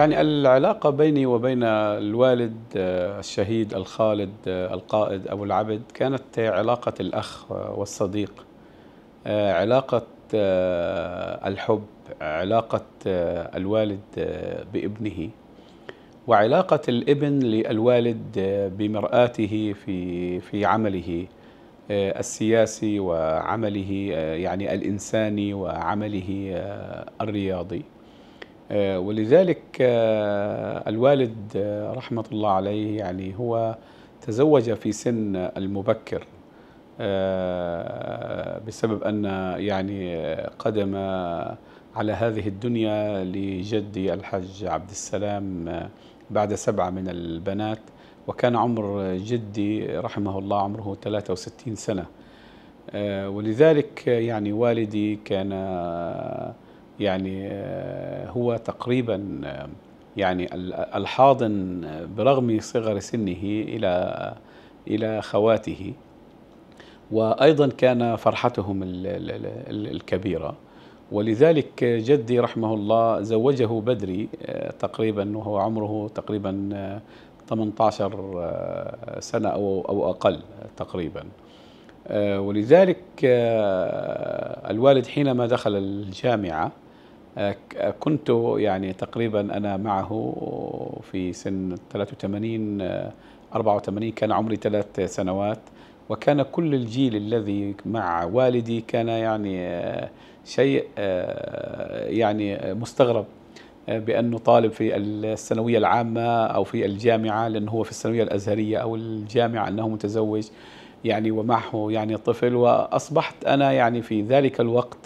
يعني العلاقة بيني وبين الوالد آه، الشهيد الخالد آه، القائد أبو العبد كانت علاقة الأخ والصديق آه، علاقة الحب علاقة الوالد بابنه وعلاقة الابن للوالد بمرآته في في عمله السياسي وعمله يعني الإنساني وعمله الرياضي آه، ولذلك آه، الوالد آه، رحمة الله عليه يعني هو تزوج في سن المبكر بسبب أن يعني قدم على هذه الدنيا لجدي الحج عبد السلام بعد سبعة من البنات وكان عمر جدي رحمه الله عمره 63 سنة ولذلك يعني والدي كان يعني آه، هو تقريبا آه، يعني الحاضن برغم صغر سنه إلى إلى خواته وأيضا كان فرحتهم الكبيرة ولذلك جدي رحمه الله زوجه بدري آه، تقريبا وهو عمره تقريبا 18 سنة أو, أو أقل تقريبا ولذلك الوالد حينما دخل الجامعة آه، آه، كنت يعني تقريبا أنا معه في سن 83 84 آه، كان عمري ثلاث سنوات وكان كل الجيل الذي مع والدي كان يعني شيء يعني مستغرب بأنه طالب في الثانوية العامة أو في الجامعة لأنه هو في الثانوية الأزهرية أو الجامعة أنه متزوج يعني ومعه يعني طفل وأصبحت أنا يعني في ذلك الوقت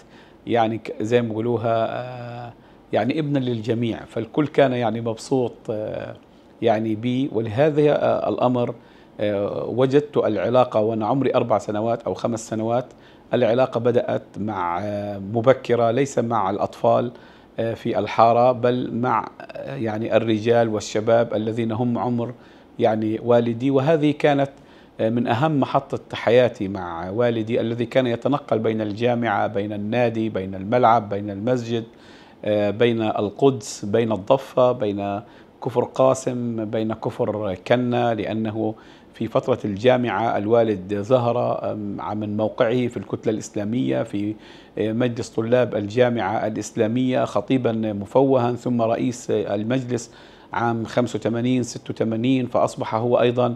يعني زي ما بيقولوها آه، يعني ابنا للجميع فالكل كان يعني مبسوط آه، يعني بي ولهذا آه، الأمر وجدت العلاقة وأنا عمري أربع سنوات أو خمس سنوات العلاقة بدأت مع مبكرة ليس مع الأطفال في الحارة بل مع يعني الرجال والشباب الذين هم عمر يعني والدي وهذه كانت من أهم محطة حياتي مع والدي الذي كان يتنقل بين الجامعة بين النادي بين الملعب بين المسجد آه، بين القدس بين الضفة بين كفر قاسم بين كفر كنا لأنه في فترة الجامعة الوالد ظهر من موقعه في الكتلة الإسلامية في آه، مجلس طلاب الجامعة الإسلامية خطيبا مفوها ثم رئيس المجلس عام 85 86 فأصبح هو أيضا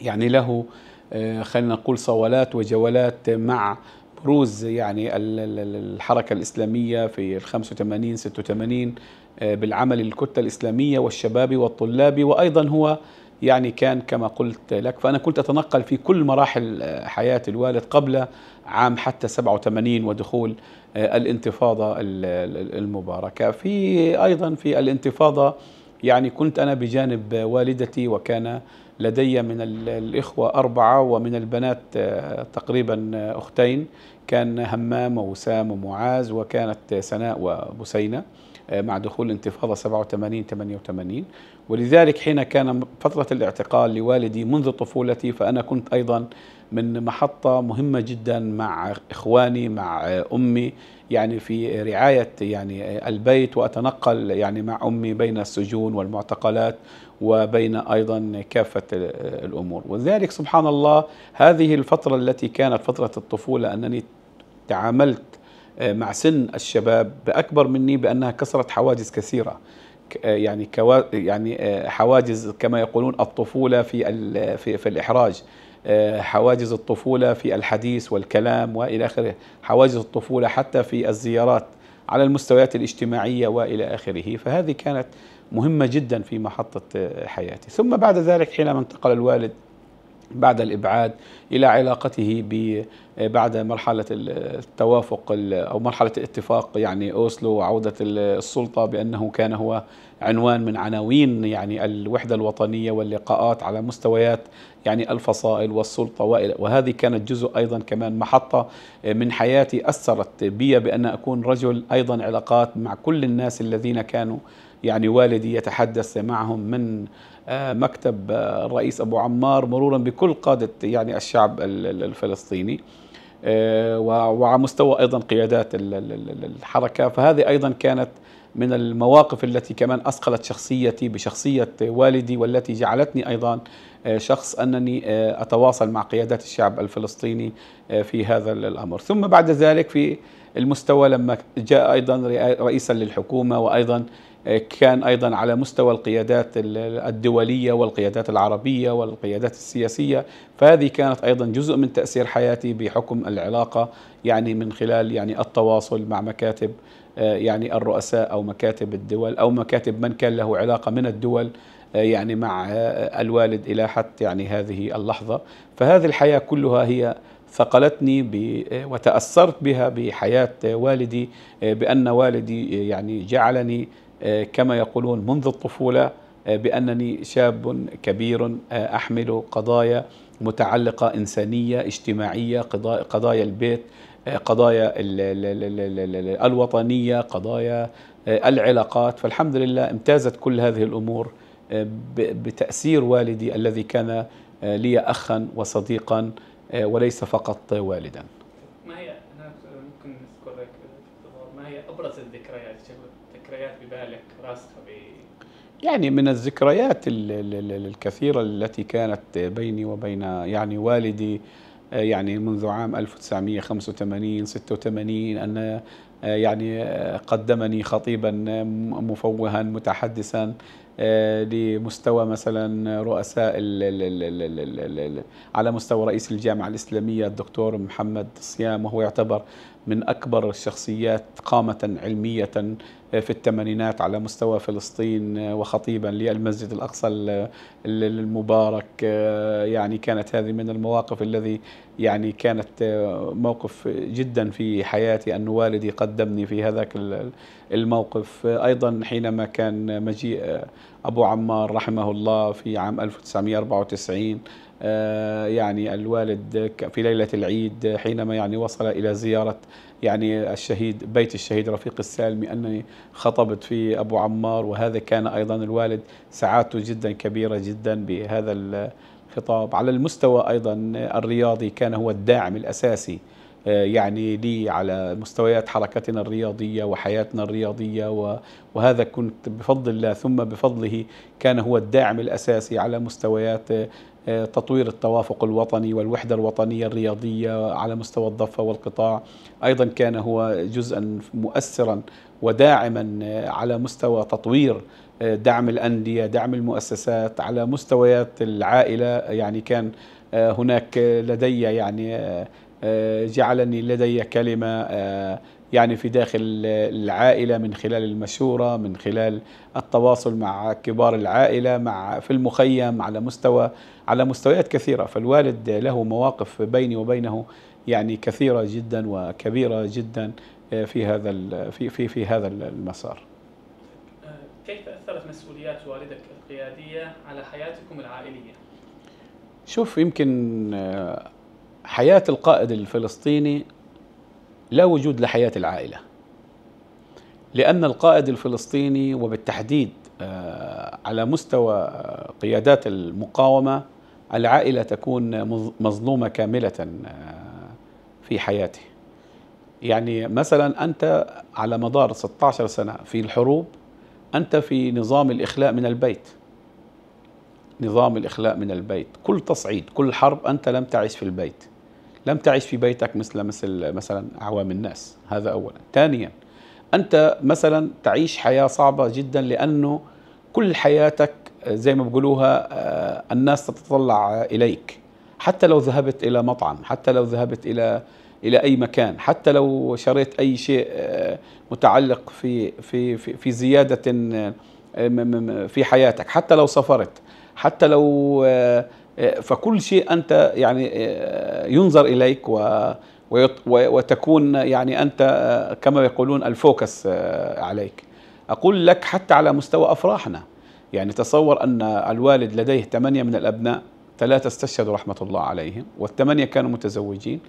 يعني له آه، خلينا نقول صولات وجولات مع بروز يعني الحركة الإسلامية في ال 85 86 آه، بالعمل الكتلة الإسلامية والشباب والطلاب وأيضا هو يعني كان كما قلت لك فأنا كنت أتنقل في كل مراحل آه، حياة الوالد قبل عام حتى 87 ودخول الانتفاضة المباركة في أيضا في الانتفاضة يعني كنت أنا بجانب والدتي وكان لدي من الإخوة أربعة ومن البنات آه، تقريبا آه، أختين كان همام ووسام ومعاذ وكانت سناء وبسينة آه، مع دخول الانتفاضة 87 88 ولذلك حين كان فترة الاعتقال لوالدي منذ طفولتي فأنا كنت أيضا من محطة مهمة جدا مع إخواني مع أمي يعني في رعاية يعني البيت وأتنقل يعني مع أمي بين السجون والمعتقلات وبين أيضا كافة الأمور ولذلك سبحان الله هذه الفترة التي كانت فترة الطفولة أنني تعاملت آه، مع سن الشباب بأكبر مني بأنها كسرت حواجز كثيرة آه، يعني كوا يعني آه، حواجز كما يقولون الطفولة في ال في, في الإحراج حواجز الطفولة في الحديث والكلام وإلى آخره حواجز الطفولة حتى في الزيارات على المستويات الاجتماعية وإلى آخره فهذه كانت مهمة جدا في محطة حياتي ثم بعد ذلك حينما انتقل الوالد بعد الإبعاد إلى علاقته بعد مرحلة التوافق أو مرحلة الاتفاق يعني أوسلو وعودة السلطة بأنه كان هو عنوان من عناوين يعني الوحدة الوطنية واللقاءات على مستويات يعني الفصائل والسلطة وهذه كانت جزء أيضا كمان محطة من حياتي أثرت بي بأن أكون رجل أيضا علاقات مع كل الناس الذين كانوا يعني والدي يتحدث معهم من آه، مكتب آه، الرئيس أبو عمار مرورا بكل قادة يعني الشعب الفلسطيني آه، وعلى مستوى أيضا قيادات الحركة فهذه أيضا كانت من المواقف التي كمان اثقلت شخصيتي بشخصية والدي والتي جعلتني أيضا شخص أنني أتواصل مع قيادات الشعب الفلسطيني في هذا الأمر ثم بعد ذلك في المستوى لما جاء أيضا رئيسا للحكومة وأيضا آه، كان أيضا على مستوى القيادات الدولية والقيادات العربية والقيادات السياسية فهذه كانت أيضا جزء من تأثير حياتي بحكم العلاقة يعني من خلال يعني التواصل مع مكاتب آه، يعني الرؤساء أو مكاتب الدول أو مكاتب من كان له علاقة من الدول آه، يعني مع الوالد إلى حتى يعني هذه اللحظة فهذه الحياة كلها هي ثقلتني ب... وتأثرت بها بحياة والدي بأن والدي يعني جعلني آه، كما يقولون منذ الطفولة آه، بأنني شاب كبير آه، أحمل قضايا متعلقة إنسانية اجتماعية قضايا البيت قضايا الوطنية قضايا العلاقات فالحمد لله امتازت كل هذه الأمور بتأثير والدي الذي كان لي أخا وصديقا وليس فقط والدا بالك راسخة ب يعني من الذكريات الكثيرة التي كانت بيني وبين يعني والدي يعني منذ عام 1985 86 أن يعني قدمني خطيبا مفوها متحدثا لمستوى مثلا رؤساء على مستوى رئيس الجامعة الإسلامية الدكتور محمد صيام وهو يعتبر من أكبر الشخصيات قامة علمية آه، في الثمانينات على مستوى فلسطين آه، وخطيبا للمسجد الأقصى المبارك آه، يعني كانت هذه من المواقف الذي يعني كانت موقف جدا في حياتي أن والدي قدمني في هذاك الموقف أيضا حينما كان مجيء أبو عمار رحمه الله في عام 1994 آه، يعني الوالد في ليلة العيد حينما يعني وصل إلى زيارة يعني الشهيد بيت الشهيد رفيق السالمي أنني خطبت في أبو عمار وهذا كان أيضا الوالد سعادته جدا كبيرة جدا بهذا الخطاب على المستوى أيضا الرياضي كان هو الداعم الأساسي آه، يعني لي على مستويات حركتنا الرياضية وحياتنا الرياضية وهذا كنت بفضل الله ثم بفضله كان هو الداعم الأساسي على مستويات آه، آه، تطوير التوافق الوطني والوحدة الوطنية الرياضية على مستوى الضفة والقطاع أيضا كان هو جزءا مؤثرا وداعما على مستوى تطوير دعم الأندية دعم المؤسسات على مستويات العائلة يعني كان هناك لدي يعني آه، جعلني لدي كلمة آه، يعني في داخل العائلة من خلال المشورة من خلال التواصل مع كبار العائلة مع في المخيم على مستوى على مستويات كثيرة فالوالد له مواقف بيني وبينه يعني كثيرة جدا وكبيرة جدا آه، في هذا في في في هذا المسار. كيف أثرت مسؤوليات والدك القيادية على حياتكم العائلية؟ شوف يمكن حياة القائد الفلسطيني لا وجود لحياة العائلة لأن القائد الفلسطيني وبالتحديد آه، على مستوى آه، قيادات المقاومة العائلة تكون مظلومة كاملة آه، في حياته يعني مثلا أنت على مدار 16 سنة في الحروب أنت في نظام الإخلاء من البيت نظام الإخلاء من البيت كل تصعيد كل حرب أنت لم تعش في البيت لم تعيش في بيتك مثل مثل مثلا أعوام الناس هذا أولا ثانيا أنت مثلا تعيش حياة صعبة جدا لأنه كل حياتك زي ما بقولوها آه، الناس تتطلع إليك حتى لو ذهبت إلى مطعم حتى لو ذهبت إلى إلى أي مكان حتى لو شريت أي شيء آه، متعلق في في في, في زيادة آه، في حياتك حتى لو سافرت حتى لو فكل شيء أنت يعني آه، ينظر إليك و وتكون يعني أنت آه، كما يقولون الفوكس آه، عليك أقول لك حتى على مستوى أفراحنا يعني تصور أن الوالد لديه ثمانية من الأبناء ثلاثة استشهدوا رحمة الله عليهم والثمانية كانوا متزوجين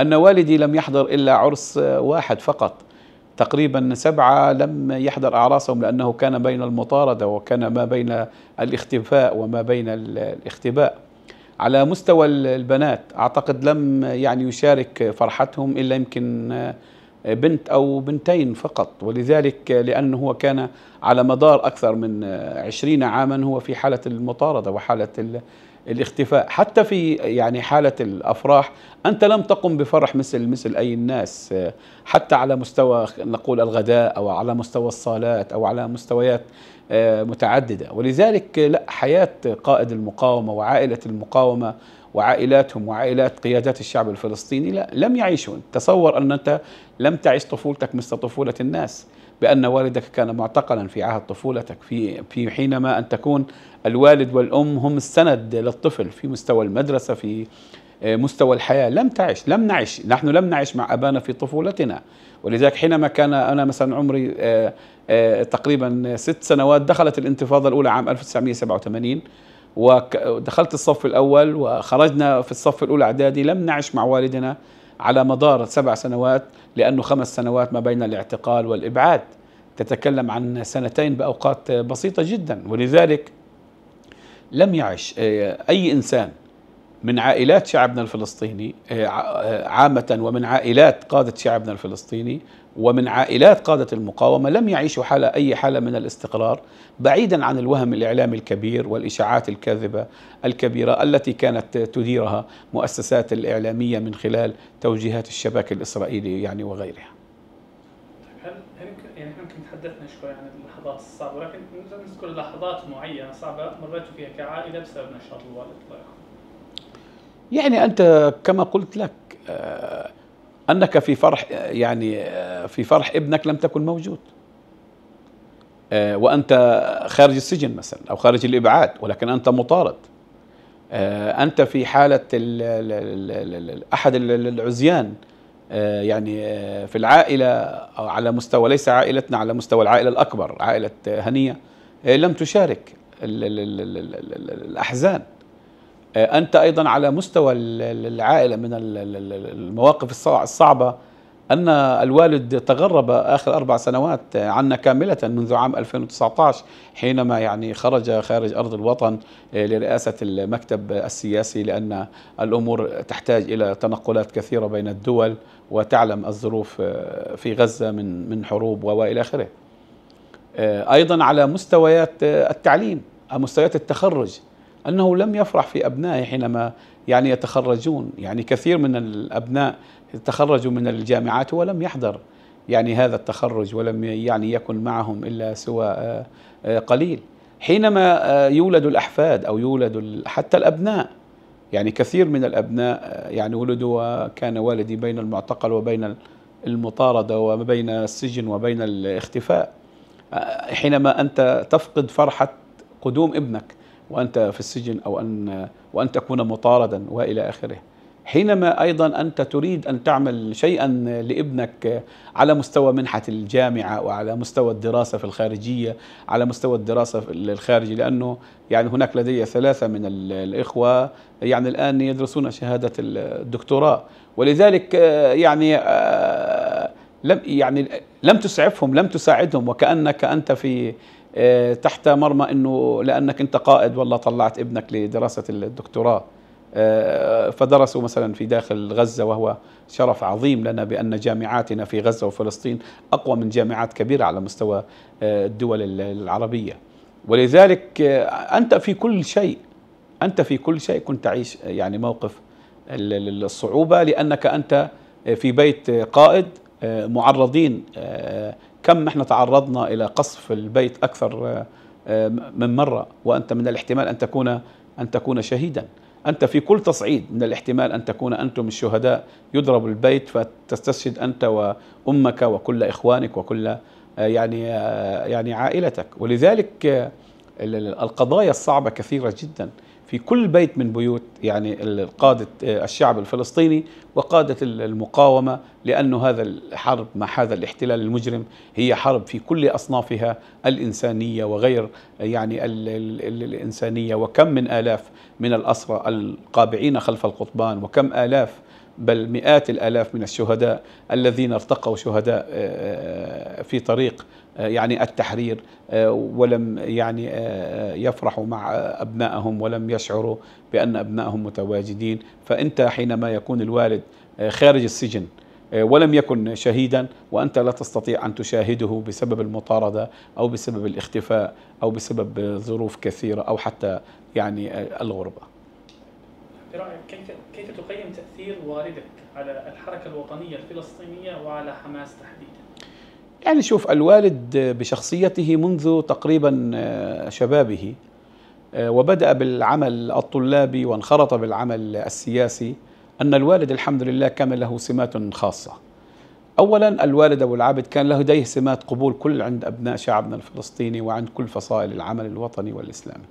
أن والدي لم يحضر إلا عرس واحد فقط تقريبا سبعة لم يحضر أعراسهم لأنه كان بين المطاردة وكان ما بين الاختفاء وما بين الاختباء على مستوى البنات أعتقد لم يعني يشارك فرحتهم إلا يمكن آه، بنت أو بنتين فقط ولذلك آه، لأنه هو كان على مدار أكثر من آه، عشرين عاما هو في حالة المطاردة وحالة الاختفاء حتى في يعني حالة الأفراح أنت لم تقم بفرح مثل مثل أي الناس حتى على مستوى نقول الغداء أو على مستوى الصالات أو على مستويات متعدده ولذلك لا حياه قائد المقاومه وعائله المقاومه وعائلاتهم وعائلات قيادات الشعب الفلسطيني لا لم يعيشون تصور أن أنت لم تعش طفولتك مثل طفولة الناس بأن والدك كان معتقلا في عهد طفولتك في, في حينما أن تكون الوالد والأم هم السند للطفل في مستوى المدرسة في آه، مستوى الحياة لم تعش لم نعش نحن لم نعش مع أبانا في طفولتنا ولذلك حينما كان أنا مثلا عمري آه، آه، تقريبا ست سنوات دخلت الانتفاضة الأولى عام 1987 ودخلت الصف الأول وخرجنا في الصف الأولى إعدادي لم نعش مع والدنا على مدار سبع سنوات لأنه خمس سنوات ما بين الاعتقال والإبعاد تتكلم عن سنتين بأوقات بسيطة جدا ولذلك لم يعش آه، أي إنسان من عائلات شعبنا الفلسطيني آه، آه، عامة ومن عائلات قادة شعبنا الفلسطيني ومن عائلات قادة المقاومة لم يعيشوا حالة أي حالة من الاستقرار بعيدا عن الوهم الإعلامي الكبير والإشاعات الكاذبة الكبيرة التي كانت تديرها مؤسسات الإعلامية من خلال توجيهات الشباك الإسرائيلي يعني وغيرها طيب، هل يعني احنا تحدثنا شوي عن اللحظات الصعبة ولكن نذكر لحظات معينة صعبة مريتوا فيها كعائلة بسبب نشاط الوالد الله يرحمه. يعني أنت كما قلت لك أنك في فرح يعني في فرح ابنك لم تكن موجود وأنت خارج السجن مثلا أو خارج الإبعاد ولكن أنت مطارد أنت في حالة الـ الـ الـ أحد العزيان يعني في العائلة أو على مستوى ليس عائلتنا على مستوى العائلة الأكبر عائلة هنية لم تشارك الأحزان آه، أنت أيضا على مستوى العائلة من المواقف الصعبة أن الوالد تغرب آخر أربع سنوات عنا كاملة منذ عام 2019 حينما يعني خرج خارج أرض الوطن آه، لرئاسة المكتب السياسي لأن الأمور تحتاج إلى تنقلات كثيرة بين الدول وتعلم الظروف آه، في غزة من من حروب وإلى آخره. أيضا على مستويات التعليم مستويات التخرج أنه لم يفرح في أبنائه حينما يعني يتخرجون يعني كثير من الأبناء تخرجوا من الجامعات ولم يحضر يعني هذا التخرج ولم يعني يكن معهم إلا سوى آه، آه، قليل حينما آه، يولد الأحفاد أو يولد حتى الأبناء يعني كثير من الأبناء يعني ولدوا وكان والدي بين المعتقل وبين المطاردة وبين السجن وبين الاختفاء حينما أنت تفقد فرحة قدوم ابنك وأنت في السجن أو أن وأن تكون مطاردا وإلى آخره حينما أيضا أنت تريد أن تعمل شيئا لابنك على مستوى منحة الجامعة وعلى مستوى الدراسة في الخارجية على مستوى الدراسة في الخارج لأنه يعني هناك لدي ثلاثة من الإخوة يعني الآن يدرسون شهادة الدكتوراه ولذلك آه، يعني آه، لم يعني لم تسعفهم لم تساعدهم وكأنك أنت في آه، تحت مرمى انه لانك انت قائد والله طلعت ابنك لدراسه الدكتوراه آه، فدرسوا مثلا في داخل غزه وهو شرف عظيم لنا بان جامعاتنا في غزه وفلسطين اقوى من جامعات كبيره على مستوى آه، الدول العربيه ولذلك انت في كل شيء انت في كل شيء كنت تعيش يعني موقف الصعوبه لانك انت في بيت قائد معرضين كم نحن تعرضنا إلى قصف البيت أكثر آه، من مرة وأنت من الاحتمال أن تكون أن تكون شهيدا أنت في كل تصعيد من الاحتمال أن تكون أنتم الشهداء يضرب البيت فتستشهد أنت وأمك وكل إخوانك وكل آه، يعني آه، يعني عائلتك ولذلك القضايا الصعبة كثيرة جدا في كل بيت من بيوت يعني قادة آه، الشعب الفلسطيني وقادة المقاومة لأن هذا الحرب مع هذا الاحتلال المجرم هي حرب في كل أصنافها الإنسانية وغير يعني الإنسانية وكم من آلاف من الأسرى القابعين خلف القطبان وكم آلاف بل مئات الآلاف من الشهداء الذين ارتقوا شهداء آه، آه، في طريق آه، يعني التحرير آه، ولم يعني آه، يفرحوا مع أبنائهم ولم يشعروا بأن أبنائهم متواجدين فأنت حينما يكون الوالد خارج السجن ولم يكن شهيدا وأنت لا تستطيع أن تشاهده بسبب المطاردة أو بسبب الاختفاء أو بسبب ظروف كثيرة أو حتى يعني الغربة برأيك كيف كيف تقيم تأثير والدك على الحركة الوطنية الفلسطينية وعلى حماس تحديدا؟ يعني شوف الوالد بشخصيته منذ تقريبا آه، شبابه آه، وبدأ بالعمل الطلابي وانخرط بالعمل السياسي أن الوالد الحمد لله كان له سمات خاصة أولا الوالد أبو العابد كان له لديه سمات قبول كل عند أبناء شعبنا الفلسطيني وعند كل فصائل العمل الوطني والإسلامي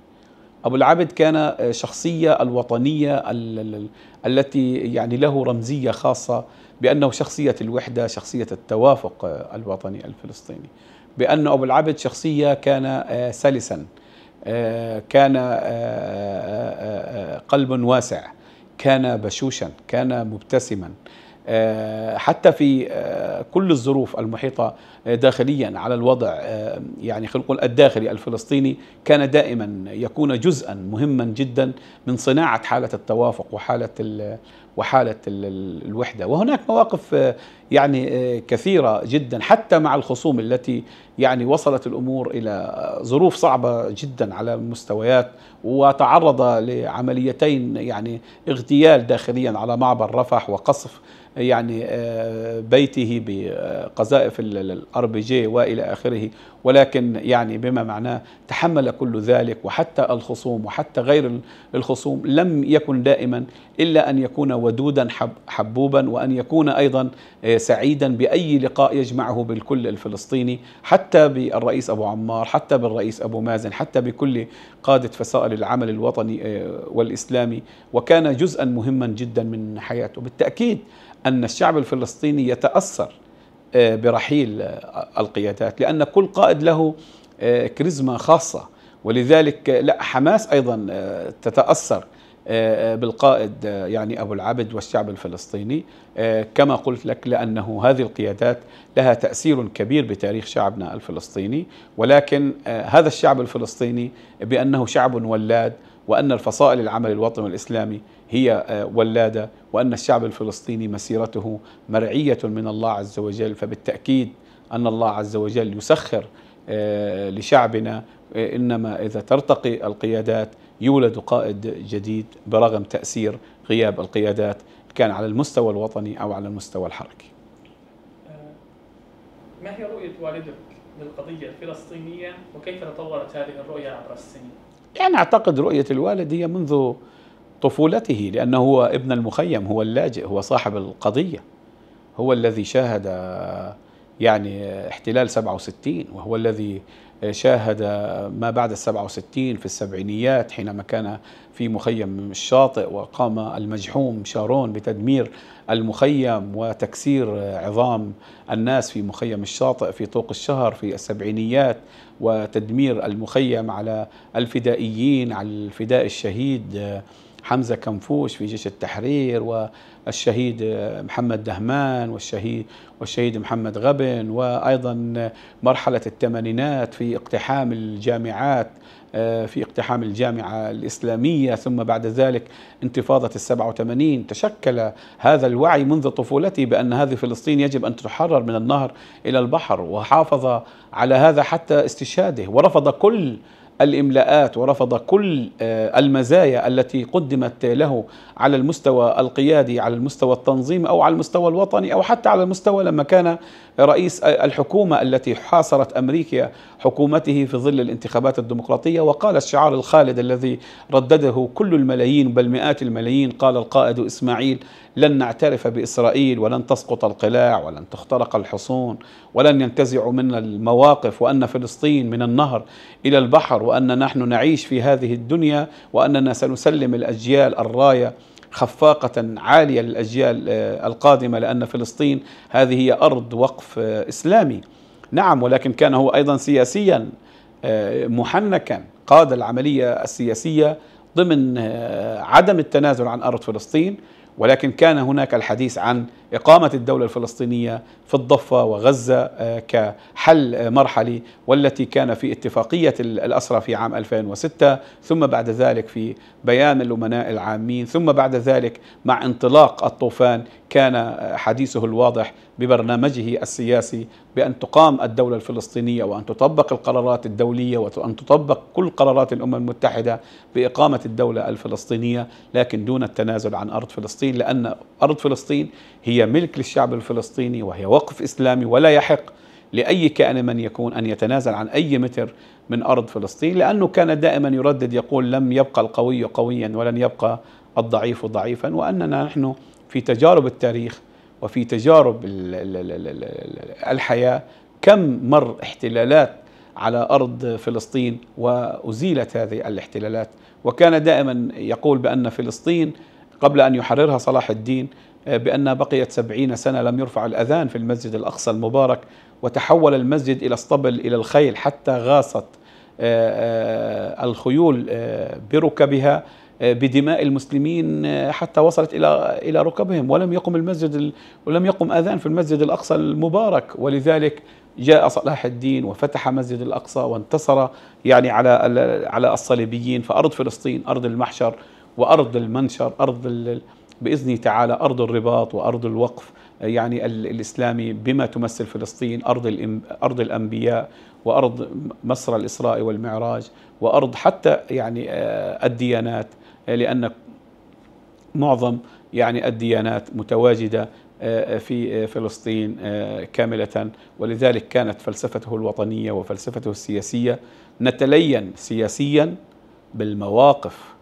أبو العابد كان آه، شخصية الوطنية التي يعني له رمزية خاصة بأنه شخصية الوحدة شخصية التوافق الوطني الفلسطيني بأن أبو العبد شخصية كان آه، سلسا آه، كان آه، قلب واسع كان بشوشا كان مبتسما حتى في كل الظروف المحيطة داخليا على الوضع يعني خلق الداخلي الفلسطيني كان دائما يكون جزءا مهما جدا من صناعة حالة التوافق وحالة وحالة الوحدة وهناك مواقف آه، يعني آه، كثيرة جدا حتى مع الخصوم التي يعني وصلت الأمور إلى آه، ظروف صعبة جدا على المستويات وتعرض لعمليتين يعني اغتيال داخليا على معبر رفح وقصف يعني بيته بقذائف الار بي جي والى اخره ولكن يعني بما معناه تحمل كل ذلك وحتى الخصوم وحتى غير الخصوم لم يكن دائما إلا أن يكون ودودا حبوبا وأن يكون أيضا آه، سعيدا بأي لقاء يجمعه بالكل الفلسطيني حتى بالرئيس أبو عمار حتى بالرئيس أبو مازن حتى بكل قادة فصائل العمل الوطني آه، والإسلامي وكان جزءا مهما جدا من حياته بالتأكيد أن الشعب الفلسطيني يتأثر برحيل القيادات لأن كل قائد له آه، كاريزما خاصة ولذلك آه، لا حماس أيضا آه، تتأثر بالقائد يعني أبو العبد والشعب الفلسطيني كما قلت لك لأنه هذه القيادات لها تأثير كبير بتاريخ شعبنا الفلسطيني ولكن هذا الشعب الفلسطيني بأنه شعب ولاد وأن الفصائل العمل الوطني والإسلامي هي آه، ولادة وأن الشعب الفلسطيني مسيرته مرعية من الله عز وجل فبالتأكيد أن الله عز وجل يسخر آه، لشعبنا آه، إنما إذا ترتقي القيادات يولد قائد جديد برغم تأثير غياب القيادات كان على المستوى الوطني أو على المستوى الحركي ما هي رؤية والدك للقضية الفلسطينية وكيف تطورت هذه الرؤية عبر السنين؟ يعني أعتقد رؤية الوالد هي منذ طفولته لأنه هو ابن المخيم هو اللاجئ هو صاحب القضية هو الذي شاهد يعني احتلال 67 وهو الذي شاهد ما بعد السبعة وستين في السبعينيات حينما كان في مخيم الشاطئ وقام المجحوم شارون بتدمير المخيم وتكسير عظام الناس في مخيم الشاطئ في طوق الشهر في السبعينيات وتدمير المخيم على الفدائيين على الفداء الشهيد حمزة كنفوش في جيش التحرير والشهيد محمد دهمان والشهيد والشهيد محمد غبن وأيضا مرحلة الثمانينات في اقتحام الجامعات آه، في اقتحام الجامعة الإسلامية ثم بعد ذلك انتفاضة السبعة وثمانين تشكل هذا الوعي منذ طفولتي بأن هذه فلسطين يجب أن تتحرر من النهر إلى البحر وحافظ على هذا حتى استشهاده ورفض كل الإملاءات ورفض كل آه، المزايا التي قدمت له على المستوى القيادي على المستوى التنظيمي أو على المستوى الوطني أو حتى على المستوى لما كان رئيس آه، الحكومة التي حاصرت أمريكا حكومته في ظل الانتخابات الديمقراطية وقال الشعار الخالد الذي ردده كل الملايين بل مئات الملايين قال القائد إسماعيل لن نعترف بإسرائيل ولن تسقط القلاع ولن تخترق الحصون ولن ينتزعوا منا المواقف وأن فلسطين من النهر إلى البحر وأن نحن نعيش في هذه الدنيا وأننا سنسلم الأجيال الراية خفاقة عالية للأجيال آه، القادمة لأن فلسطين هذه هي أرض وقف آه، إسلامي نعم ولكن كان هو أيضا سياسيا آه، محنكا قاد العملية السياسية ضمن عدم التنازل عن أرض فلسطين ولكن كان هناك الحديث عن إقامة الدولة الفلسطينية في الضفة وغزة آه، كحل آه، مرحلي والتي كان في اتفاقية الأسرة في عام 2006 ثم بعد ذلك في بيان الأمناء العامين ثم بعد ذلك مع انطلاق الطوفان كان آه، حديثه الواضح ببرنامجه السياسي بأن تقام الدولة الفلسطينية وأن تطبق القرارات الدولية وأن تطبق كل قرارات الأمم المتحدة بإقامة الدولة الفلسطينية لكن دون التنازل عن أرض فلسطين لأن أرض فلسطين هي ملك للشعب الفلسطيني وهي وقف إسلامي ولا يحق لأي كائن من يكون أن يتنازل عن أي متر من أرض فلسطين لأنه كان دائما يردد يقول لم يبقى القوي قويا ولن يبقى الضعيف ضعيفا وأننا نحن في تجارب التاريخ وفي تجارب الحياة كم مر احتلالات على أرض فلسطين وأزيلت هذه الاحتلالات وكان دائما يقول بأن فلسطين قبل أن يحررها صلاح الدين آه، بأن بقيت سبعين سنة لم يرفع الأذان في المسجد الأقصى المبارك وتحول المسجد إلى اسطبل إلى الخيل حتى غاصت آه، آه، الخيول بركبها بدماء المسلمين حتى وصلت الى الى ركبهم ولم يقم المسجد ولم يقم اذان في المسجد الاقصى المبارك ولذلك جاء صلاح الدين وفتح مسجد الاقصى وانتصر يعني على على الصليبيين فارض فلسطين ارض المحشر وارض المنشر ارض باذنه تعالى ارض الرباط وارض الوقف يعني الاسلامي بما تمثل فلسطين ارض ارض الانبياء وارض مسرى الاسراء والمعراج وارض حتى يعني آه، الديانات آه، لان معظم يعني الديانات متواجده آه، في فلسطين كاملة ولذلك كانت فلسفته الوطنية وفلسفته السياسية نتلين سياسيا بالمواقف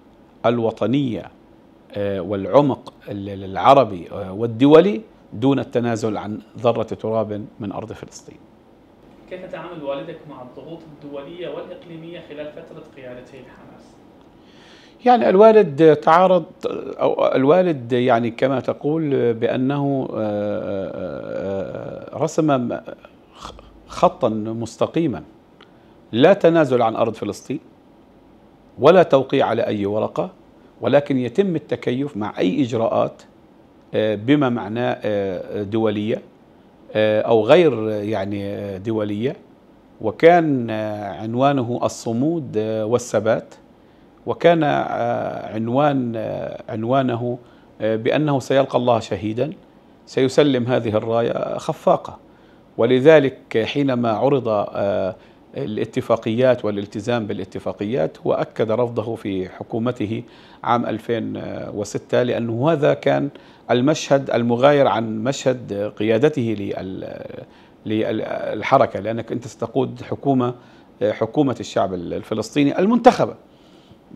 الوطنية آه، والعمق العربي آه، والدولي دون التنازل عن ذرة تراب من أرض فلسطين كيف تعامل والدك مع الضغوط الدولية والإقليمية خلال فترة قيادته لحماس؟ يعني الوالد تعارض أو الوالد يعني كما تقول بأنه آه، رسم خطا مستقيما لا تنازل عن أرض فلسطين ولا توقيع على أي ورقة ولكن يتم التكيف مع أي إجراءات آه، بما معناه آه، دولية آه، أو غير يعني دولية وكان عنوانه الصمود والثبات وكان عنوان عنوانه بأنه سيلقى الله شهيدا سيسلم هذه الراية خفاقة ولذلك حينما عرض الاتفاقيات والالتزام بالاتفاقيات وأكد رفضه في حكومته عام 2006 لأنه هذا كان المشهد المغاير عن مشهد قيادته للحركة لأنك أنت ستقود حكومة حكومة الشعب الفلسطيني المنتخبة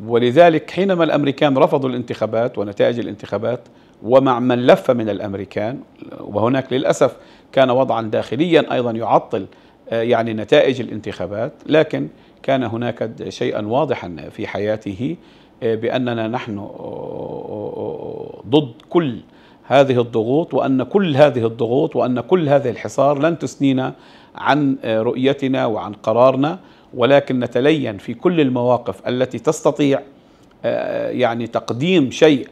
ولذلك حينما الأمريكان رفضوا الانتخابات ونتائج الانتخابات ومع من لف من الأمريكان وهناك للأسف كان وضعا داخليا أيضا يعطل آه، يعني نتائج الانتخابات لكن كان هناك شيئا واضحا في حياته آه، بأننا نحن آه، ضد كل هذه الضغوط وأن كل هذه الضغوط وأن كل هذه الحصار لن تثنينا عن رؤيتنا وعن قرارنا ولكن نتلين في كل المواقف التي تستطيع يعني تقديم شيء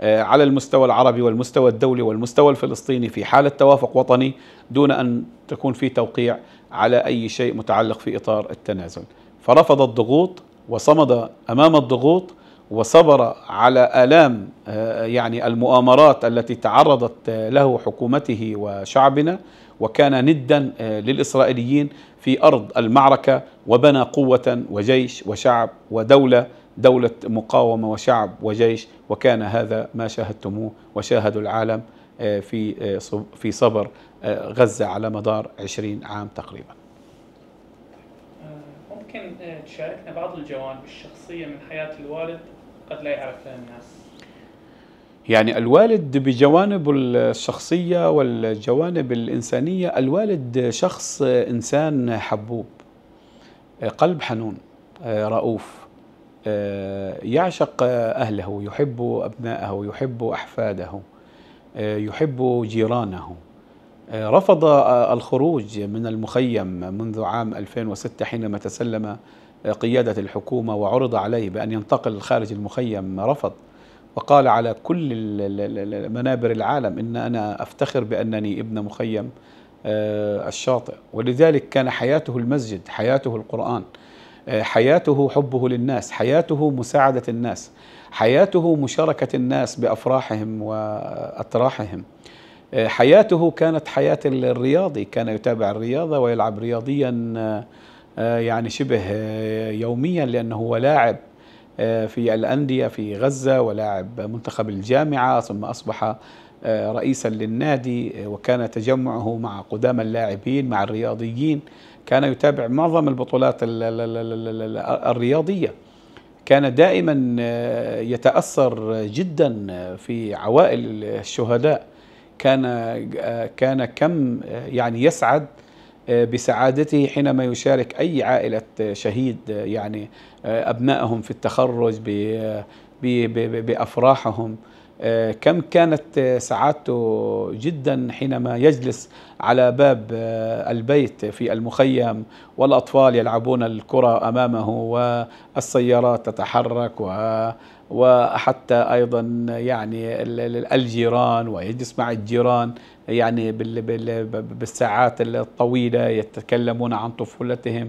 على المستوى العربي والمستوى الدولي والمستوى الفلسطيني في حالة توافق وطني دون أن تكون في توقيع على أي شيء متعلق في إطار التنازل فرفض الضغوط وصمد أمام الضغوط وصبر على آلام آه، يعني المؤامرات التي تعرضت آه، له حكومته وشعبنا وكان ندا آه، للإسرائيليين في أرض المعركة وبنى قوة وجيش وشعب ودولة دولة مقاومة وشعب وجيش وكان هذا ما شاهدتموه وشاهد العالم في في صبر غزة على مدار 20 عام تقريبا أه، ممكن أه، تشاركنا بعض الجوانب الشخصية من حياة الوالد قد لا يعرفها الناس يعني الوالد بجوانبه الشخصية والجوانب الإنسانية الوالد شخص إنسان حبوب أه، قلب حنون رؤوف يعشق أهله يحب أبنائه يحب أحفاده يحب جيرانه آه، رفض آه، الخروج من المخيم منذ عام 2006 حينما تسلم آه، قيادة الحكومة وعرض عليه بأن ينتقل خارج المخيم رفض وقال على كل منابر العالم إن أنا أفتخر بأنني ابن مخيم الشاطئ ولذلك كان حياته المسجد حياته القرآن حياته حبه للناس حياته مساعدة الناس حياته مشاركة الناس بأفراحهم وأتراحهم حياته كانت حياة الرياضي كان يتابع الرياضة ويلعب رياضيا آه، يعني شبه آه، يوميا لأنه هو لاعب آه، في الأندية في غزة ولاعب منتخب الجامعة ثم أصبح رئيسا للنادي وكان تجمعه مع قدام اللاعبين مع الرياضيين كان يتابع معظم البطولات الرياضية كان دائما يتأثر جدا في عوائل الشهداء كان كان كم يعني يسعد آه، بسعادته حينما يشارك أي عائلة شهيد آه، يعني آه، أبنائهم في التخرج بأفراحهم كم كانت سعادته جدا حينما يجلس على باب البيت في المخيم والأطفال يلعبون الكرة أمامه والسيارات تتحرك و وحتى ايضا يعني الجيران ويجلس مع الجيران يعني بالساعات الطويله يتكلمون عن طفولتهم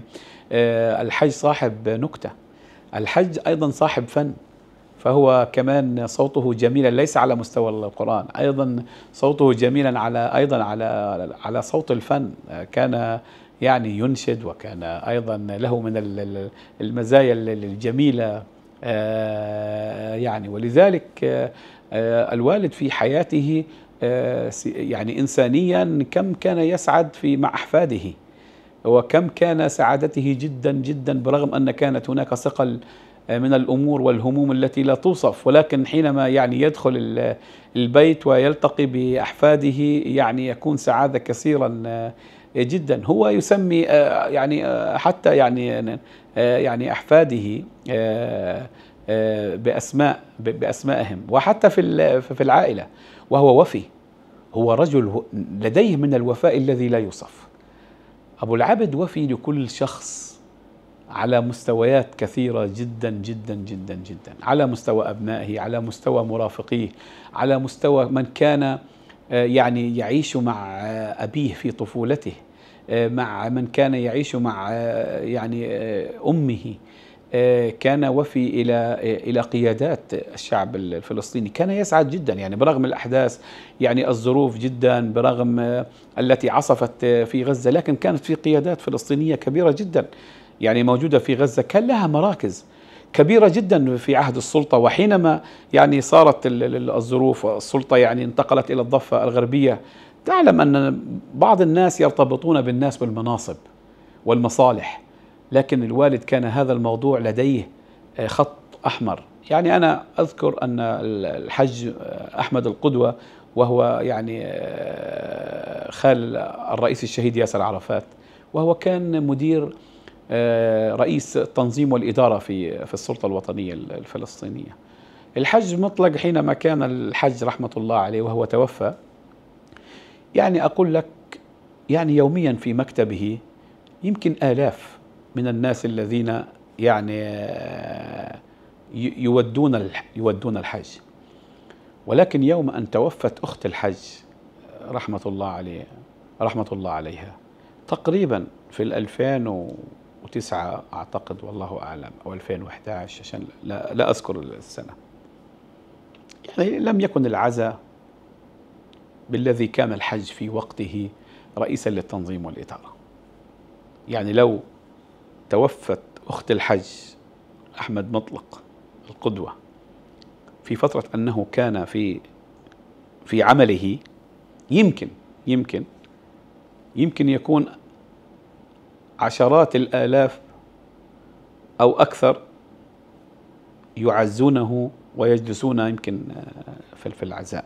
آه، الحج صاحب نكته الحج ايضا صاحب فن فهو كمان صوته جميلا ليس على مستوى القرآن أيضا صوته جميلا على أيضا على على صوت الفن كان يعني ينشد وكان أيضا له من المزايا الجميلة آه، يعني ولذلك آه، آه، الوالد في حياته يعني إنسانيا كم كان يسعد في مع أحفاده وكم كان سعادته جدا جدا برغم أن كانت هناك ثقل من الأمور والهموم التي لا توصف ولكن حينما يعني يدخل البيت ويلتقي بأحفاده يعني يكون سعادة كثيرا جدا هو يسمي يعني حتى يعني آه، يعني أحفاده آه، آه، بأسماء بأسمائهم وحتى في في العائلة وهو وفي هو رجل لديه من الوفاء الذي لا يوصف أبو العبد وفي لكل شخص على مستويات كثيرة جدا جدا جدا جدا على مستوى أبنائه على مستوى مرافقيه على مستوى من كان يعني يعيش مع أبيه في طفولته آه، مع من كان يعيش مع آه، يعني آه، أمه كان وفي إلى إلى قيادات الشعب الفلسطيني كان يسعد جدا يعني برغم الأحداث يعني الظروف جدا برغم التي عصفت في غزة لكن كانت في قيادات فلسطينية كبيرة جدا يعني موجودة في غزة كان لها مراكز كبيرة جدا في عهد السلطة وحينما يعني صارت الظروف والسلطة يعني انتقلت إلى الضفة الغربية تعلم أن بعض الناس يرتبطون بالناس بالمناصب والمصالح لكن الوالد كان هذا الموضوع لديه آه، خط أحمر يعني أنا أذكر أن الحج آه، أحمد القدوة وهو يعني آه، خال الرئيس الشهيد ياسر عرفات وهو كان مدير رئيس التنظيم والإدارة في في السلطة الوطنية الفلسطينية الحج مطلق حينما كان الحج رحمة الله عليه وهو توفى يعني أقول لك يعني يوميا في مكتبه يمكن آلاف من الناس الذين يعني آه، يودون يودون الحج ولكن يوم أن توفت أخت الحج رحمة الله عليه رحمة الله عليها تقريبا في 2009 أعتقد والله أعلم أو 2011 عشان لا, لا أذكر السنة يعني لم يكن العزاء بالذي كان الحج في وقته رئيسا للتنظيم والإدارة يعني لو توفت أخت الحج أحمد مطلق القدوة في فترة أنه كان في في عمله يمكن يمكن يمكن يكون عشرات الآلاف أو أكثر يعزونه ويجلسون يمكن في العزاء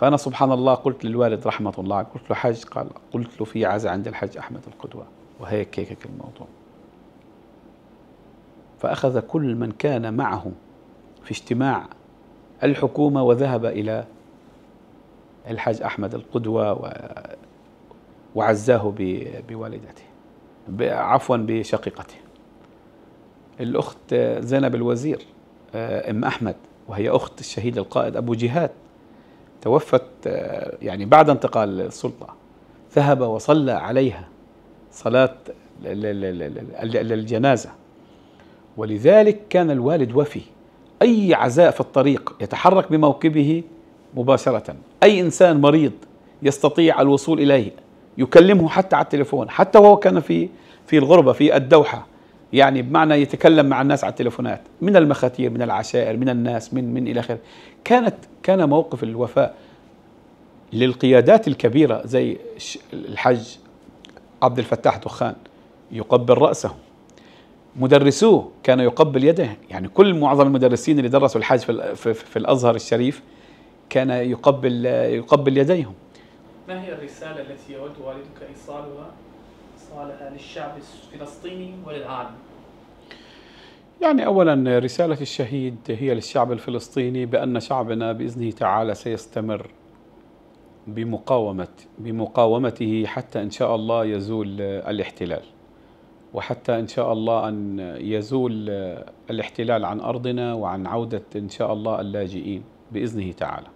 فأنا سبحان الله قلت للوالد رحمة الله قلت له حاج قال قلت له في عزا عند الحاج أحمد القدوة وهيك هيك الموضوع فأخذ كل من كان معه في اجتماع الحكومة وذهب إلى الحاج أحمد القدوة و... وعزاه بوالدته عفوا بشقيقته الأخت زينب الوزير آه، أم أحمد وهي أخت الشهيد القائد أبو جهاد توفت آه، يعني بعد انتقال السلطة ذهب وصلى عليها صلاة الجنازة ولذلك كان الوالد وفي أي عزاء في الطريق يتحرك بموكبه مباشرة أي إنسان مريض يستطيع الوصول إليه يكلمه حتى على التليفون حتى وهو كان في في الغربة في الدوحة يعني بمعنى يتكلم مع الناس على التليفونات من المخاتير من العشائر من الناس من من الى اخره كانت كان موقف الوفاء للقيادات الكبيره زي الحج عبد الفتاح دخان يقبل راسه مدرسوه كان يقبل يده يعني كل معظم المدرسين اللي درسوا الحج في, في, في الازهر الشريف كان يقبل يقبل يديهم ما هي الرساله التي يود والدك ايصالها صالحة للشعب الفلسطيني وللعالم يعني أولا رسالة الشهيد هي للشعب الفلسطيني بأن شعبنا بإذنه تعالى سيستمر بمقاومة بمقاومته حتى إن شاء الله يزول الاحتلال وحتى إن شاء الله أن يزول الاحتلال عن أرضنا وعن عودة إن شاء الله اللاجئين بإذنه تعالى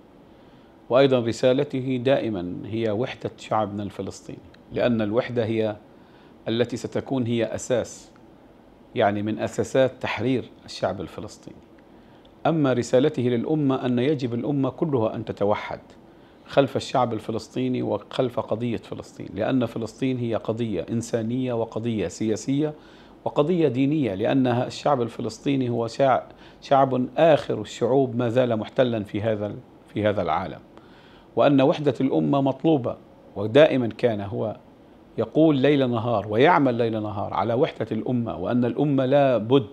وأيضا رسالته دائما هي وحدة شعبنا الفلسطيني لأن الوحدة هي التي ستكون هي أساس يعني من أساسات تحرير الشعب الفلسطيني أما رسالته للأمة أن يجب الأمة كلها أن تتوحد خلف الشعب الفلسطيني وخلف قضية فلسطين لأن فلسطين هي قضية إنسانية وقضية سياسية وقضية دينية لأنها الشعب الفلسطيني هو شعب آخر الشعوب ما زال محتلا في هذا في هذا العالم وأن وحدة الأمة مطلوبة ودائما كان هو يقول ليل نهار ويعمل ليل نهار على وحدة الأمة وأن الأمة لا بد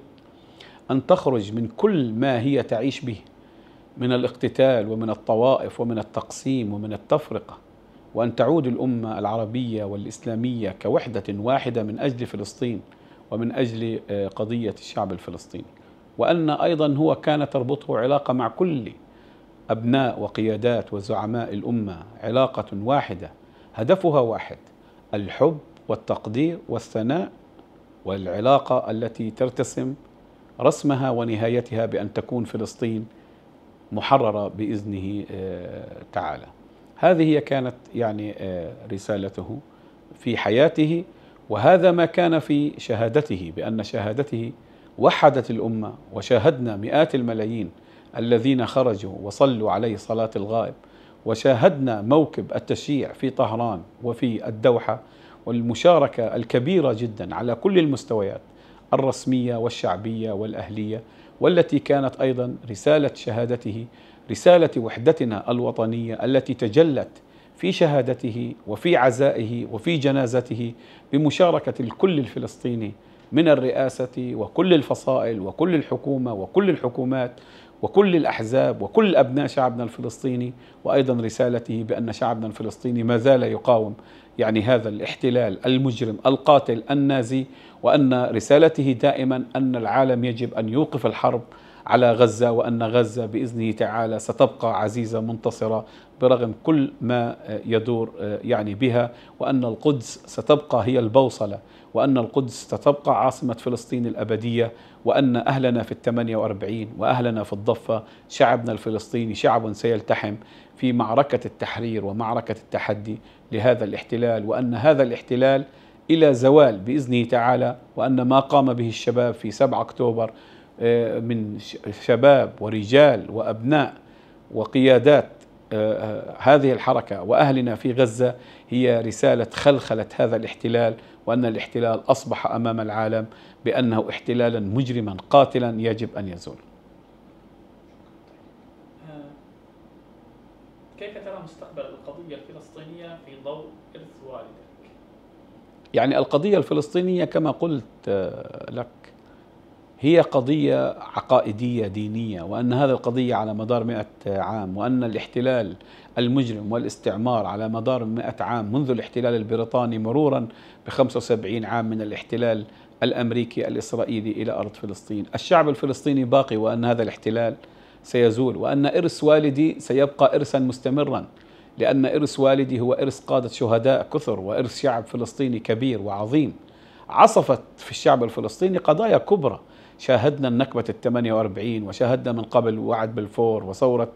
أن تخرج من كل ما هي تعيش به من الاقتتال ومن الطوائف ومن التقسيم ومن التفرقة وأن تعود الأمة العربية والإسلامية كوحدة واحدة من أجل فلسطين ومن أجل آه، قضية الشعب الفلسطيني وأن أيضا هو كان تربطه علاقة مع كل أبناء وقيادات وزعماء الأمة علاقة واحدة هدفها واحد الحب والتقدير والثناء والعلاقة التي ترتسم رسمها ونهايتها بأن تكون فلسطين محررة بإذنه آه، تعالى هذه كانت يعني آه، رسالته في حياته وهذا ما كان في شهادته بأن شهادته وحدت الأمة وشاهدنا مئات الملايين الذين خرجوا وصلوا عليه صلاة الغائب وشاهدنا موكب التشيع في طهران وفي الدوحة والمشاركة الكبيرة جدا على كل المستويات الرسمية والشعبية والأهلية والتي كانت أيضا رسالة شهادته رسالة وحدتنا الوطنية التي تجلت في شهادته وفي عزائه وفي جنازته بمشاركة الكل الفلسطيني من الرئاسة وكل الفصائل وكل الحكومة وكل الحكومات وكل الأحزاب وكل أبناء شعبنا الفلسطيني وأيضا رسالته بأن شعبنا الفلسطيني ما زال يقاوم يعني هذا الاحتلال المجرم القاتل النازي وأن رسالته دائما أن العالم يجب أن يوقف الحرب على غزة وأن غزة بإذنه تعالى ستبقى عزيزة منتصرة برغم كل ما يدور يعني بها وأن القدس ستبقى هي البوصلة وأن القدس ستبقى عاصمة فلسطين الأبدية وأن أهلنا في الثمانية وأربعين وأهلنا في الضفة شعبنا الفلسطيني شعب سيلتحم في معركة التحرير ومعركة التحدي لهذا الاحتلال وأن هذا الاحتلال إلى زوال بإذنه تعالى وأن ما قام به الشباب في 7 أكتوبر آه، من شباب ورجال وأبناء وقيادات آه، آه، هذه الحركة وأهلنا في غزة هي رسالة خلخلة هذا الاحتلال وأن الاحتلال أصبح أمام العالم بأنه احتلالا مجرما قاتلا يجب أن يزول آه، كيف ترى مستقبل القضية الفلسطينية في ضوء إرث والدك؟ يعني القضية الفلسطينية كما قلت آه، لك هي قضية عقائدية دينية وأن هذه القضية على مدار مئة عام وأن الاحتلال المجرم والاستعمار على مدار مئة عام منذ الاحتلال البريطاني مرورا بخمسة وسبعين عام من الاحتلال الأمريكي الإسرائيلي إلى أرض فلسطين الشعب الفلسطيني باقي وأن هذا الاحتلال سيزول وأن إرث والدي سيبقى إرثا مستمرا لأن إرث والدي هو إرث قادة شهداء كثر وإرث شعب فلسطيني كبير وعظيم عصفت في الشعب الفلسطيني قضايا كبرى شاهدنا النكبة الثمانية واربعين وشاهدنا من قبل وعد بالفور وثورة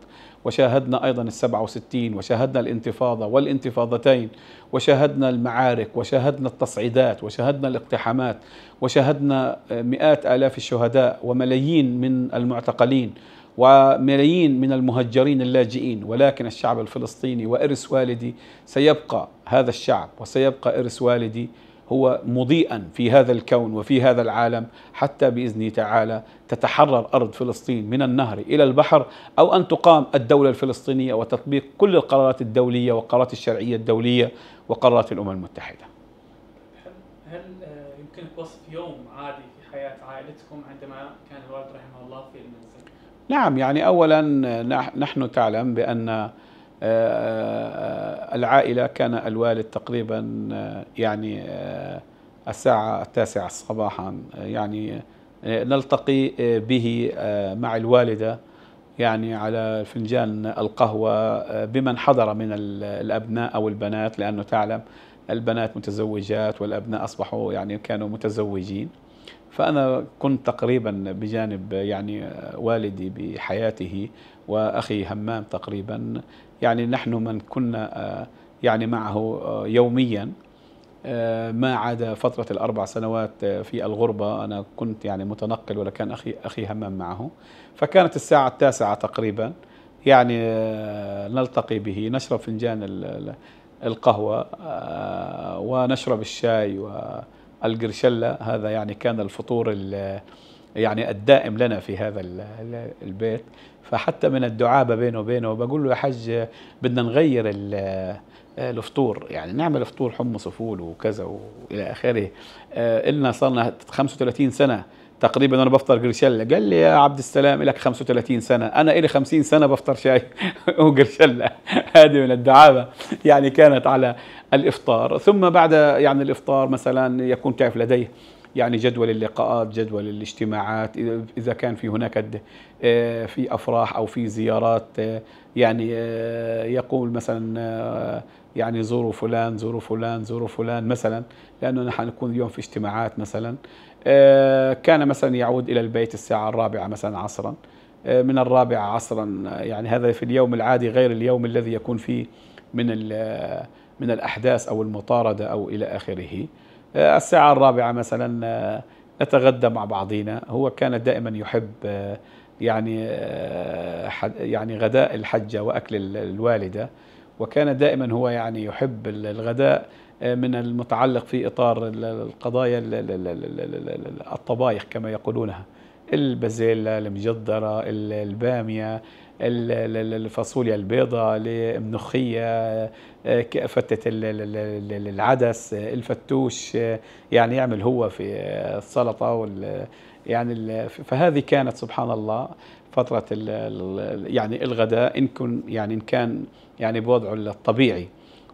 وشاهدنا أيضا السبعة وستين وشاهدنا الانتفاضة والانتفاضتين وشاهدنا المعارك وشاهدنا التصعيدات وشاهدنا الاقتحامات وشاهدنا مئات آلاف الشهداء وملايين من المعتقلين وملايين من المهجرين اللاجئين ولكن الشعب الفلسطيني وإرس والدي سيبقى هذا الشعب وسيبقى إرس والدي هو مضيئا في هذا الكون وفي هذا العالم حتى باذنه تعالى تتحرر ارض فلسطين من النهر الى البحر او ان تقام الدوله الفلسطينيه وتطبيق كل القرارات الدوليه وقرارات الشرعيه الدوليه وقرارات الامم المتحده. هل يمكنك وصف يوم عادي في حياه عائلتكم عندما كان الوالد رحمه الله في المنزل؟ نعم يعني اولا نحن تعلم بان آه، آه، آه، العائلة كان الوالد تقريبا يعني الساعة التاسعة صباحا يعني نلتقي به مع الوالدة يعني على فنجان القهوة بمن حضر من الأبناء أو البنات لأنه تعلم البنات متزوجات والأبناء أصبحوا يعني كانوا متزوجين فأنا كنت تقريبا بجانب يعني والدي بحياته وأخي همام تقريبا يعني نحن من كنا يعني معه يوميا ما عدا فترة الأربع سنوات في الغربة أنا كنت يعني متنقل ولا كان أخي أخي همام معه فكانت الساعة التاسعة تقريبا يعني نلتقي به نشرب فنجان القهوة آه، ونشرب الشاي و القرشلة هذا يعني كان الفطور يعني الدائم لنا في هذا البيت فحتى من الدعابة بينه وبينه بقول له يا حج بدنا نغير الفطور يعني نعمل فطور حمص وفول وكذا والى اخره آه، إلنا صار لنا 35 سنه تقريبا انا بفطر جريشيلا قال لي يا عبد السلام لك 35 سنه انا الي 50 سنه بفطر شاي وجريشيلا هذه من الدعابه يعني كانت على الافطار ثم بعد يعني الافطار مثلا يكون تعرف لديه يعني جدول اللقاءات جدول الاجتماعات اذا كان في هناك آه، في افراح او في زيارات آه، يعني آه، يقول مثلا يعني زوروا فلان زوروا فلان زوروا فلان مثلا لانه نحن نكون اليوم في اجتماعات مثلا آه، كان مثلا يعود إلى البيت الساعة الرابعة مثلا عصرا آه، من الرابعة عصرا آه، يعني هذا في اليوم العادي غير اليوم الذي يكون فيه من من الأحداث أو المطاردة أو إلى آخره الساعة الرابعة مثلا نتغدى مع بعضينا هو كان دائما يحب يعني يعني غداء الحجة وأكل الوالدة وكان دائما هو يعني يحب الغداء من المتعلق في إطار القضايا الطبايخ كما يقولونها البازيلا المجدرة البامية الفاصوليا البيضاء الملوخية فتة العدس الفتوش يعني يعمل هو في السلطة وال يعني فهذه كانت سبحان الله فترة يعني الغداء إن كن يعني إن كان يعني بوضعه الطبيعي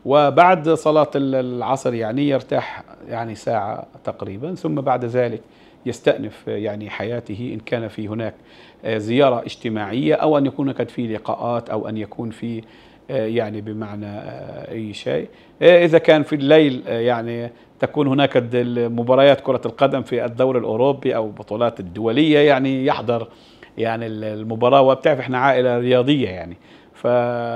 وبعد صلاة العصر يعني يرتاح يعني ساعة تقريبا ثم بعد ذلك يستأنف يعني حياته إن كان في هناك زيارة اجتماعية أو أن يكون قد في لقاءات أو أن يكون في يعني بمعنى أي شيء إذا كان في الليل يعني تكون هناك مباريات كرة القدم في الدوري الأوروبي أو بطولات الدولية يعني يحضر يعني المباراة وبتعرف إحنا عائلة رياضية يعني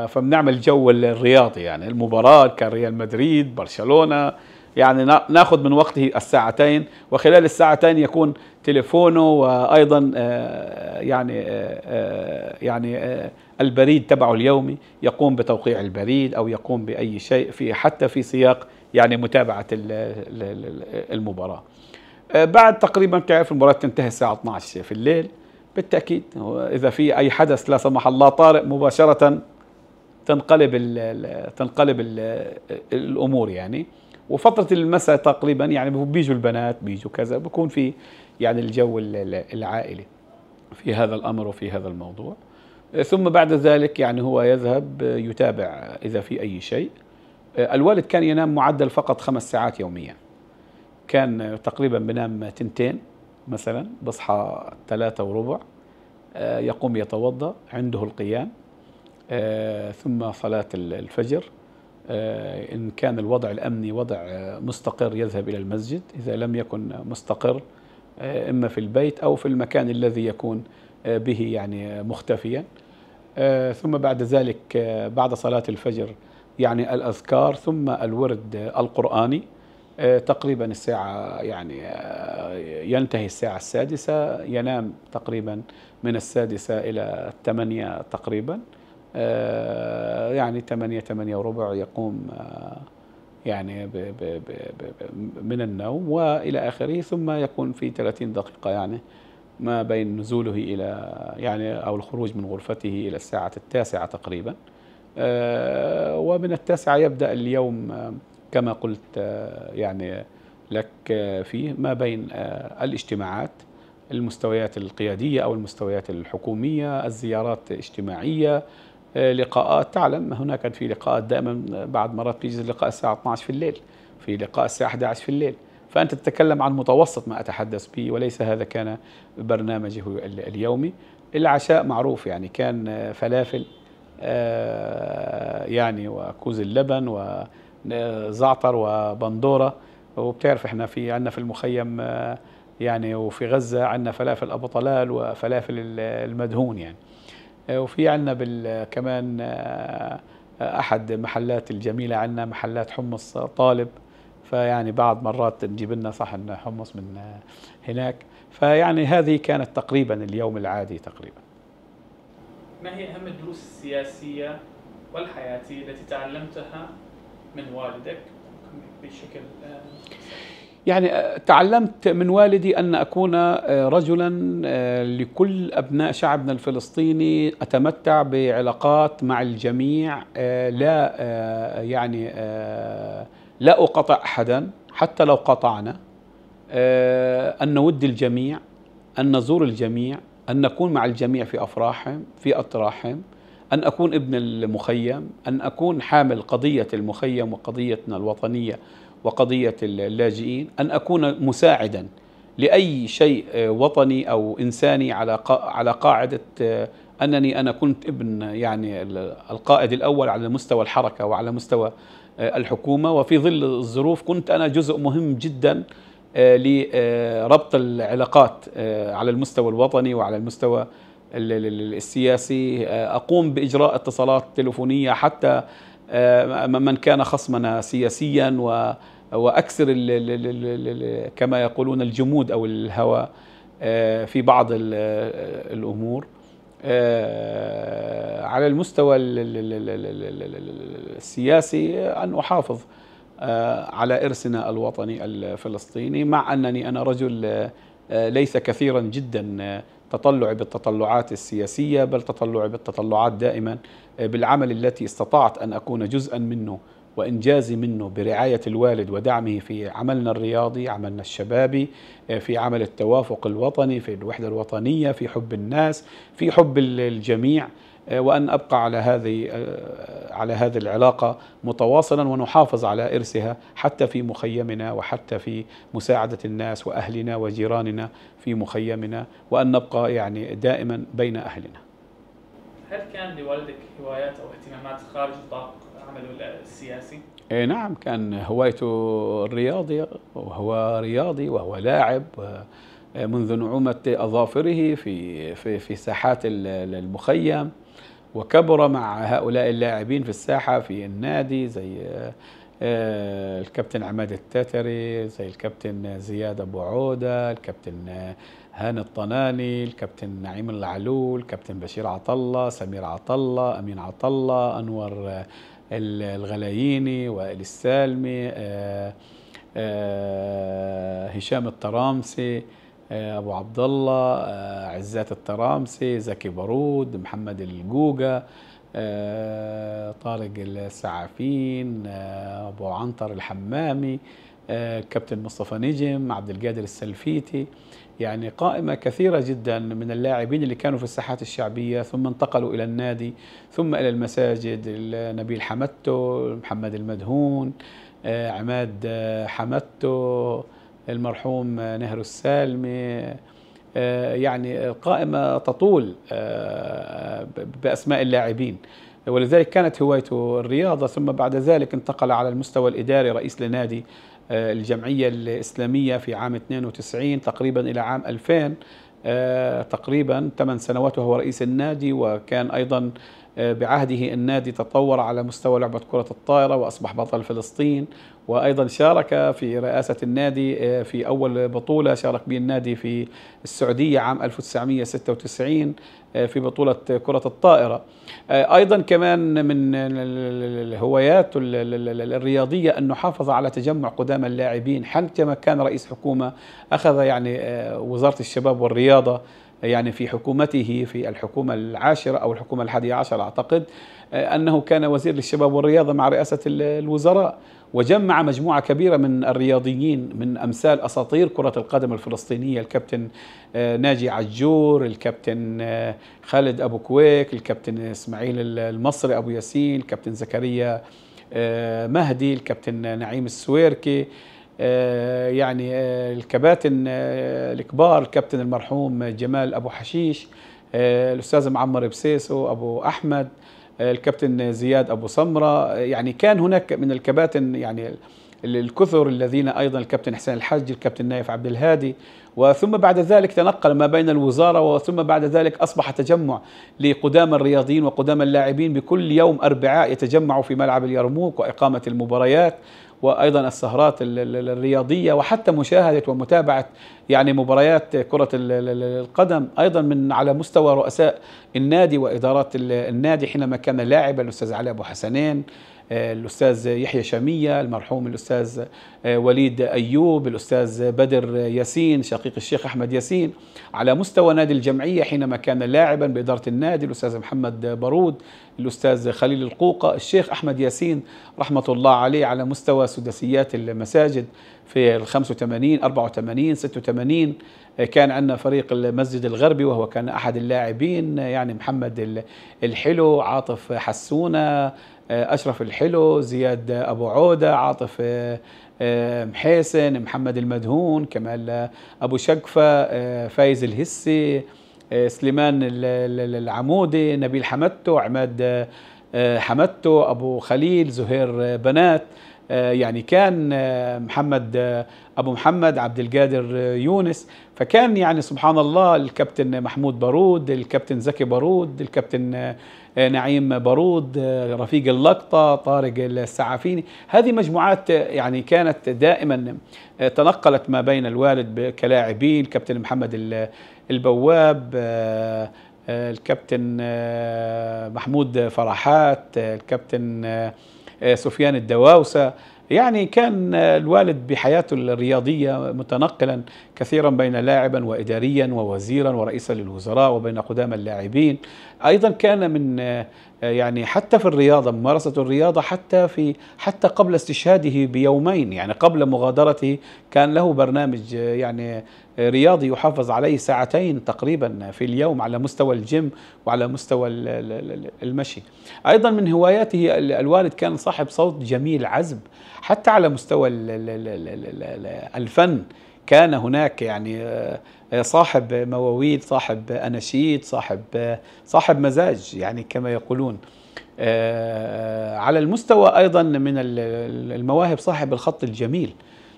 فبنعمل جو الرياضي يعني المباراه كان ريال مدريد برشلونه يعني ناخذ من وقته الساعتين وخلال الساعتين يكون تليفونه وايضا آه، يعني آه، آه، يعني البريد تبعه اليومي يقوم بتوقيع البريد او يقوم باي شيء في حتى في سياق يعني متابعه المباراه. بعد تقريبا تعرف المباراه تنتهي الساعه 12 في الليل بالتأكيد إذا في أي حدث لا سمح الله طارئ مباشرة تنقلب الـ تنقلب الـ الأمور يعني وفترة المساء تقريبا يعني بيجوا البنات بيجوا كذا بكون في يعني الجو العائلي في هذا الأمر وفي هذا الموضوع ثم بعد ذلك يعني هو يذهب يتابع إذا في أي شيء الوالد كان ينام معدل فقط خمس ساعات يوميا كان تقريبا بنام تنتين مثلا بصحى ثلاثة وربع آه، يقوم يتوضأ عنده القيام آه، ثم صلاة الفجر آه، إن كان الوضع الأمني وضع مستقر يذهب إلى المسجد إذا لم يكن مستقر إما في البيت أو في المكان الذي يكون به يعني مختفيا ثم بعد ذلك بعد صلاة الفجر يعني الأذكار ثم الورد القرآني آه، تقريبا الساعة يعني آه، ينتهي الساعة السادسة ينام تقريبا من السادسة إلى الثمانية تقريبا آه، يعني ثمانية ثمانية وربع يقوم يعني بـ بـ بـ بـ من النوم وإلى آخره ثم يكون في 30 دقيقة يعني ما بين نزوله إلى يعني أو الخروج من غرفته إلى الساعة التاسعة تقريبا ومن التاسعة يبدأ اليوم كما قلت آه، يعني آه، لك آه، فيه ما بين الاجتماعات المستويات القيادية أو المستويات الحكومية الزيارات الاجتماعية لقاءات تعلم هناك في لقاءات دائما بعد مرات بيجي لقاء الساعة 12 في الليل في لقاء الساعة 11 في الليل فأنت تتكلم عن متوسط ما أتحدث به وليس هذا كان برنامجه اليومي العشاء معروف يعني كان فلافل يعني وكوز اللبن و زعتر وبندوره وبتعرف احنا في عندنا في المخيم آه، يعني وفي غزه عندنا فلافل ابو طلال وفلافل المدهون يعني آه، وفي عندنا كمان آه، احد محلات الجميله عندنا محلات حمص طالب فيعني بعض مرات نجيب لنا صحن حمص من هناك فيعني هذه كانت تقريبا اليوم العادي تقريبا ما هي أهم الدروس السياسية والحياتية التي تعلمتها من والدك بشكل آه، يعني آه، تعلمت من والدي ان اكون آه، رجلا لكل ابناء شعبنا الفلسطيني اتمتع بعلاقات مع الجميع لا يعني لا اقطع احدا حتى لو قطعنا ان نود الجميع ان نزور الجميع ان نكون مع الجميع في افراحهم في اطراحهم أن أكون ابن المخيم أن أكون حامل قضية المخيم وقضيتنا الوطنية وقضية اللاجئين أن أكون مساعدا لأي شيء آه، وطني أو إنساني على على قاعدة آه، أنني أنا كنت ابن يعني القائد الأول على مستوى الحركة وعلى مستوى آه، الحكومة وفي ظل الظروف كنت أنا جزء مهم جدا لربط العلاقات على المستوى الوطني وعلى المستوى السياسي أقوم بإجراء اتصالات تلفونية حتى من كان خصمنا سياسيا واكسر ال ال ال كما يقولون الجمود او الهوى في بعض الامور على المستوى السياسي ان احافظ على ارثنا الوطني الفلسطيني مع انني انا رجل ليس كثيرا جدا تطلعي بالتطلعات السياسية بل تطلعي بالتطلعات دائما آه، بالعمل التي استطعت أن أكون جزءا منه وإنجازي منه برعاية الوالد ودعمه في عملنا الرياضي عملنا الشبابي آه، في عمل التوافق الوطني في الوحدة الوطنية في حب الناس في حب الجميع آه، وأن أبقى على هذه آه، على هذه العلاقة متواصلا ونحافظ على ارثها حتى في مخيمنا وحتى في مساعدة الناس وأهلنا وجيراننا في مخيمنا وأن نبقى يعني دائما بين أهلنا هل كان لوالدك هوايات أو اهتمامات خارج نطاق عمله السياسي؟ إيه نعم كان هوايته الرياضية وهو رياضي وهو لاعب آه، منذ نعومة أظافره في في في ساحات المخيم وكبر مع هؤلاء اللاعبين في الساحة في النادي زي آه، الكابتن عماد التتري زي الكابتن زياد أبو عودة الكابتن آه، هاني الطناني الكابتن نعيم العلول الكابتن بشير عطلة سمير عطلة أمين عطلة أنور آه، الغلاييني وائل السالمي هشام الطرامسي آه، ابو عبد الله آه، عزات الترامسي زكي بارود محمد الجوجا آه، طارق السعافين ابو عنتر الحمامي كابتن مصطفى نجم عبد القادر السلفيتي يعني قائمة كثيرة جدا من اللاعبين اللي كانوا في الساحات الشعبية ثم انتقلوا إلى النادي ثم إلى المساجد نبيل حمدتو محمد المدهون عماد حمدتو المرحوم نهر السالمي آه، يعني القائمة تطول آه، بأسماء اللاعبين ولذلك كانت هوايته الرياضة ثم بعد ذلك انتقل على المستوى الإداري رئيس لنادي آه، الجمعية الإسلامية في عام 92 تقريبا إلى عام 2000 تقريبا 8 سنوات وهو رئيس النادي وكان أيضا بعهده النادي تطور على مستوى لعبة كرة الطائرة وأصبح بطل فلسطين وايضا شارك في رئاسه النادي آه، في اول بطوله شارك به النادي في السعوديه عام 1996 آه، في بطوله كره الطائره. آه، ايضا كمان من الهوايات الرياضيه انه حافظ على تجمع قدام اللاعبين حتى ما كان رئيس حكومه اخذ يعني وزاره الشباب والرياضه يعني في حكومته في الحكومة العاشرة أو الحكومة الحادية عشر أعتقد أنه كان وزير للشباب والرياضة مع رئاسة الوزراء وجمع مجموعة كبيرة من الرياضيين من أمثال أساطير كرة القدم الفلسطينية الكابتن آه، ناجي عجور الكابتن آه، خالد أبو كويك الكابتن إسماعيل المصري أبو ياسين الكابتن زكريا آه، مهدي الكابتن نعيم السويركي يعني الكباتن الكبار الكابتن المرحوم جمال أبو حشيش الأستاذ معمر بسيسو أبو أحمد الكابتن زياد أبو سمرة يعني كان هناك من الكباتن يعني الكثر الذين أيضا الكابتن حسين الحج الكابتن نايف عبد الهادي وثم بعد ذلك تنقل ما بين الوزارة وثم بعد ذلك أصبح تجمع لقدام الرياضيين وقدام اللاعبين بكل يوم أربعاء يتجمعوا في ملعب اليرموك وإقامة المباريات وايضا السهرات الرياضيه وحتى مشاهده ومتابعه يعني مباريات كره القدم ايضا من على مستوى رؤساء النادي وادارات النادي حينما كان لاعبا الاستاذ علي ابو حسنين آه، الأستاذ يحيى شامية المرحوم الأستاذ آه، وليد أيوب الأستاذ بدر ياسين شقيق الشيخ أحمد ياسين على مستوى نادي الجمعية حينما كان لاعبا بإدارة النادي الأستاذ محمد بارود الأستاذ خليل القوقة الشيخ أحمد ياسين رحمة الله عليه على مستوى سداسيات المساجد في ال 85 84 86 كان عندنا فريق المسجد الغربي وهو كان أحد اللاعبين آه، يعني محمد الحلو عاطف حسونة آه، اشرف الحلو زياد ابو عوده عاطف محيسن آه، آه، محمد المدهون كمال ابو شقفه فايز الهسي سليمان العمودي نبيل حمدتو عماد حمدتو ابو خليل زهير بنات يعني كان محمد ابو محمد عبد القادر يونس فكان يعني سبحان الله الكابتن محمود بارود الكابتن زكي بارود الكابتن آه، نعيم بارود آه، رفيق اللقطة طارق السعافيني هذه مجموعات آه، يعني كانت دائما تنقلت ما بين الوالد كلاعبين كابتن محمد البواب الكابتن محمود فرحات الكابتن سفيان الدواوسة يعني كان الوالد بحياته الرياضية متنقلا كثيرا بين لاعبا وإداريا ووزيرا ورئيسا للوزراء وبين قدام اللاعبين ايضا كان من آه، يعني حتى في الرياضه ممارسه الرياضه حتى في حتى قبل استشهاده بيومين يعني قبل مغادرته كان له برنامج آه، يعني آه، رياضي يحافظ عليه ساعتين تقريبا في اليوم على مستوى الجيم وعلى مستوى المشي ايضا من هواياته الوالد كان صاحب صوت جميل عزب حتى على مستوى الفن كان هناك يعني آه، صاحب مواويل صاحب أناشيد صاحب صاحب مزاج يعني كما يقولون آه، على المستوى أيضا من المواهب صاحب الخط الجميل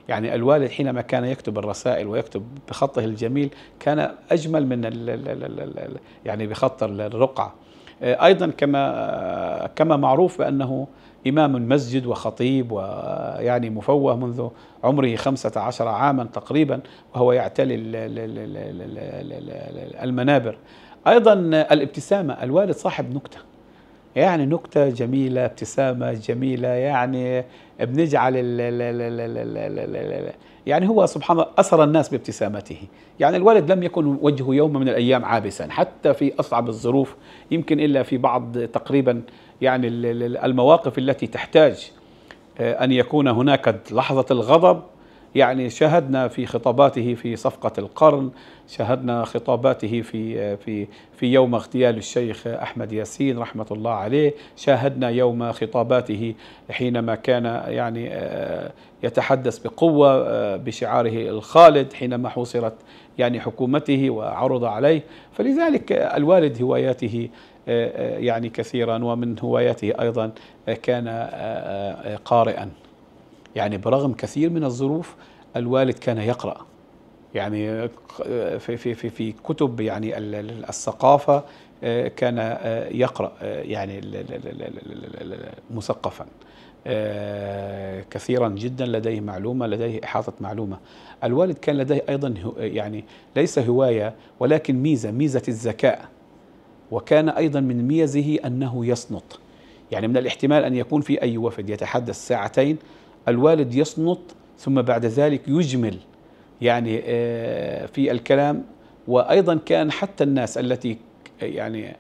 يعني الوالد حينما كان يكتب الرسائل ويكتب بخطه الجميل كان أجمل من يعني بخط الرقعة آه، أيضا كما كما معروف بأنه إمام مسجد وخطيب ويعني مفوه منذ عمره خمسة عشر عاما تقريبا وهو يعتلي المنابر أيضا الابتسامة الوالد صاحب نكتة يعني نكتة جميلة ابتسامة جميلة يعني بنجعل يعني هو سبحان الله أسر الناس بابتسامته يعني الوالد لم يكن وجهه يوم من الأيام عابسا حتى في أصعب الظروف يمكن إلا في بعض تقريبا يعني المواقف التي تحتاج آه، أن يكون هناك لحظة الغضب يعني شاهدنا في خطاباته في صفقة القرن شاهدنا خطاباته في آه، في في يوم اغتيال الشيخ أحمد ياسين رحمة الله عليه شاهدنا يوم خطاباته حينما كان يعني آه، يتحدث بقوة بشعاره الخالد حينما حوصرت يعني حكومته وعرض عليه فلذلك الوالد هواياته آه، آه، يعني كثيرا ومن هواياته أيضا آه، كان قارئا يعني برغم كثير من الظروف الوالد كان يقرأ يعني في في في في كتب يعني الثقافة كان يقرأ يعني مثقفا كثيرا جدا لديه معلومة لديه إحاطة معلومة الوالد كان لديه أيضا يعني ليس هواية ولكن ميزة ميزة الذكاء وكان أيضا من ميزه أنه يصنط يعني من الاحتمال أن يكون في أي وفد يتحدث ساعتين الوالد يصنط ثم بعد ذلك يجمل يعني آه، في الكلام وأيضا كان حتى الناس التي يعني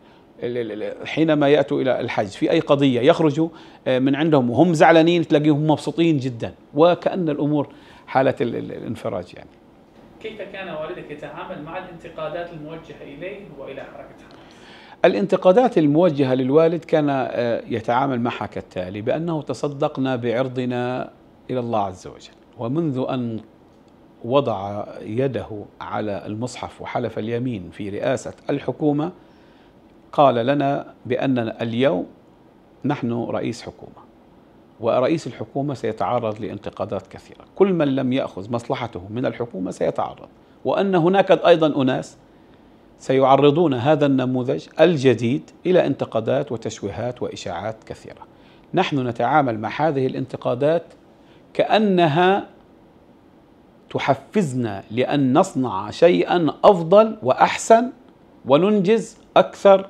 حينما يأتوا إلى الحج في أي قضية يخرجوا آه، من عندهم وهم زعلانين تلاقيهم مبسوطين جدا وكأن الأمور حالة الانفراج يعني كيف كان والدك يتعامل مع الانتقادات الموجهة إليه وإلى حركة حماس؟ الانتقادات الموجهة للوالد كان آه، يتعامل معها كالتالي بأنه تصدقنا بعرضنا إلى الله عز وجل ومنذ أن وضع يده على المصحف وحلف اليمين في رئاسة الحكومة قال لنا بأننا اليوم نحن رئيس حكومة ورئيس الحكومة سيتعرض لانتقادات كثيرة كل من لم يأخذ مصلحته من الحكومة سيتعرض وأن هناك أيضا أناس سيعرضون هذا النموذج الجديد الى انتقادات وتشويهات واشاعات كثيره. نحن نتعامل مع هذه الانتقادات كانها تحفزنا لان نصنع شيئا افضل واحسن وننجز اكثر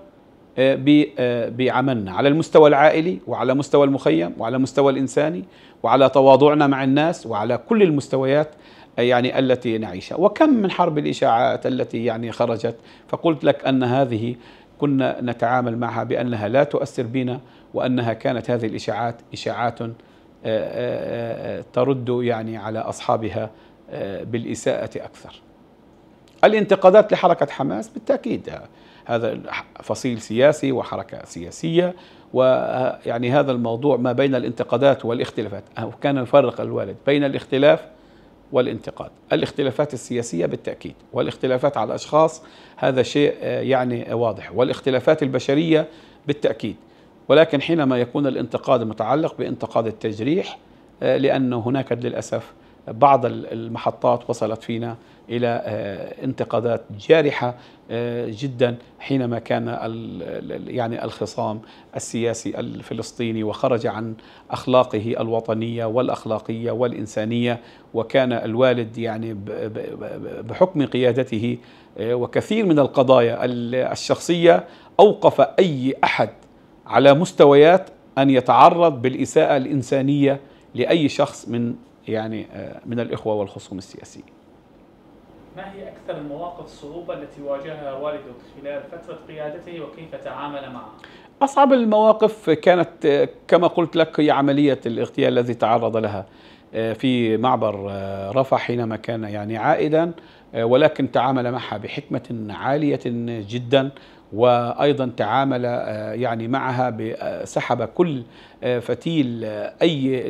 آه، آه، بعملنا على المستوى العائلي وعلى مستوى المخيم وعلى مستوى الانساني وعلى تواضعنا مع الناس وعلى كل المستويات يعني التي نعيشها وكم من حرب الإشاعات التي يعني خرجت فقلت لك أن هذه كنا نتعامل معها بأنها لا تؤثر بنا وأنها كانت هذه الإشاعات إشاعات آه، آه، آه، ترد يعني على أصحابها بالإساءة أكثر الانتقادات لحركة حماس بالتأكيد هذا فصيل سياسي وحركة سياسية ويعني هذا الموضوع ما بين الانتقادات والاختلافات كان يفرق الوالد بين الاختلاف والانتقاد الاختلافات السياسية بالتأكيد والاختلافات على الأشخاص هذا شيء آه، يعني واضح والاختلافات البشرية بالتأكيد ولكن حينما يكون الانتقاد متعلق بانتقاد التجريح آه، لأن هناك للأسف بعض المحطات وصلت فينا إلى آه، انتقادات جارحة آه، جدا حينما كان يعني الخصام السياسي الفلسطيني وخرج عن اخلاقه الوطنيه والاخلاقيه والانسانيه وكان الوالد يعني بحكم قيادته آه، وكثير من القضايا الشخصيه اوقف اي احد على مستويات ان يتعرض بالاساءه الانسانيه لاي شخص من يعني آه، من الاخوه والخصوم السياسيين ما هي أكثر المواقف الصعوبة التي واجهها والدك خلال فترة قيادته وكيف تعامل معها؟ أصعب المواقف كانت كما قلت لك هي عملية الاغتيال الذي تعرض لها في معبر رفح حينما كان يعني عائدا ولكن تعامل معها بحكمة عالية جدا وايضا تعامل آه، يعني معها سحب كل آه، فتيل آه، اي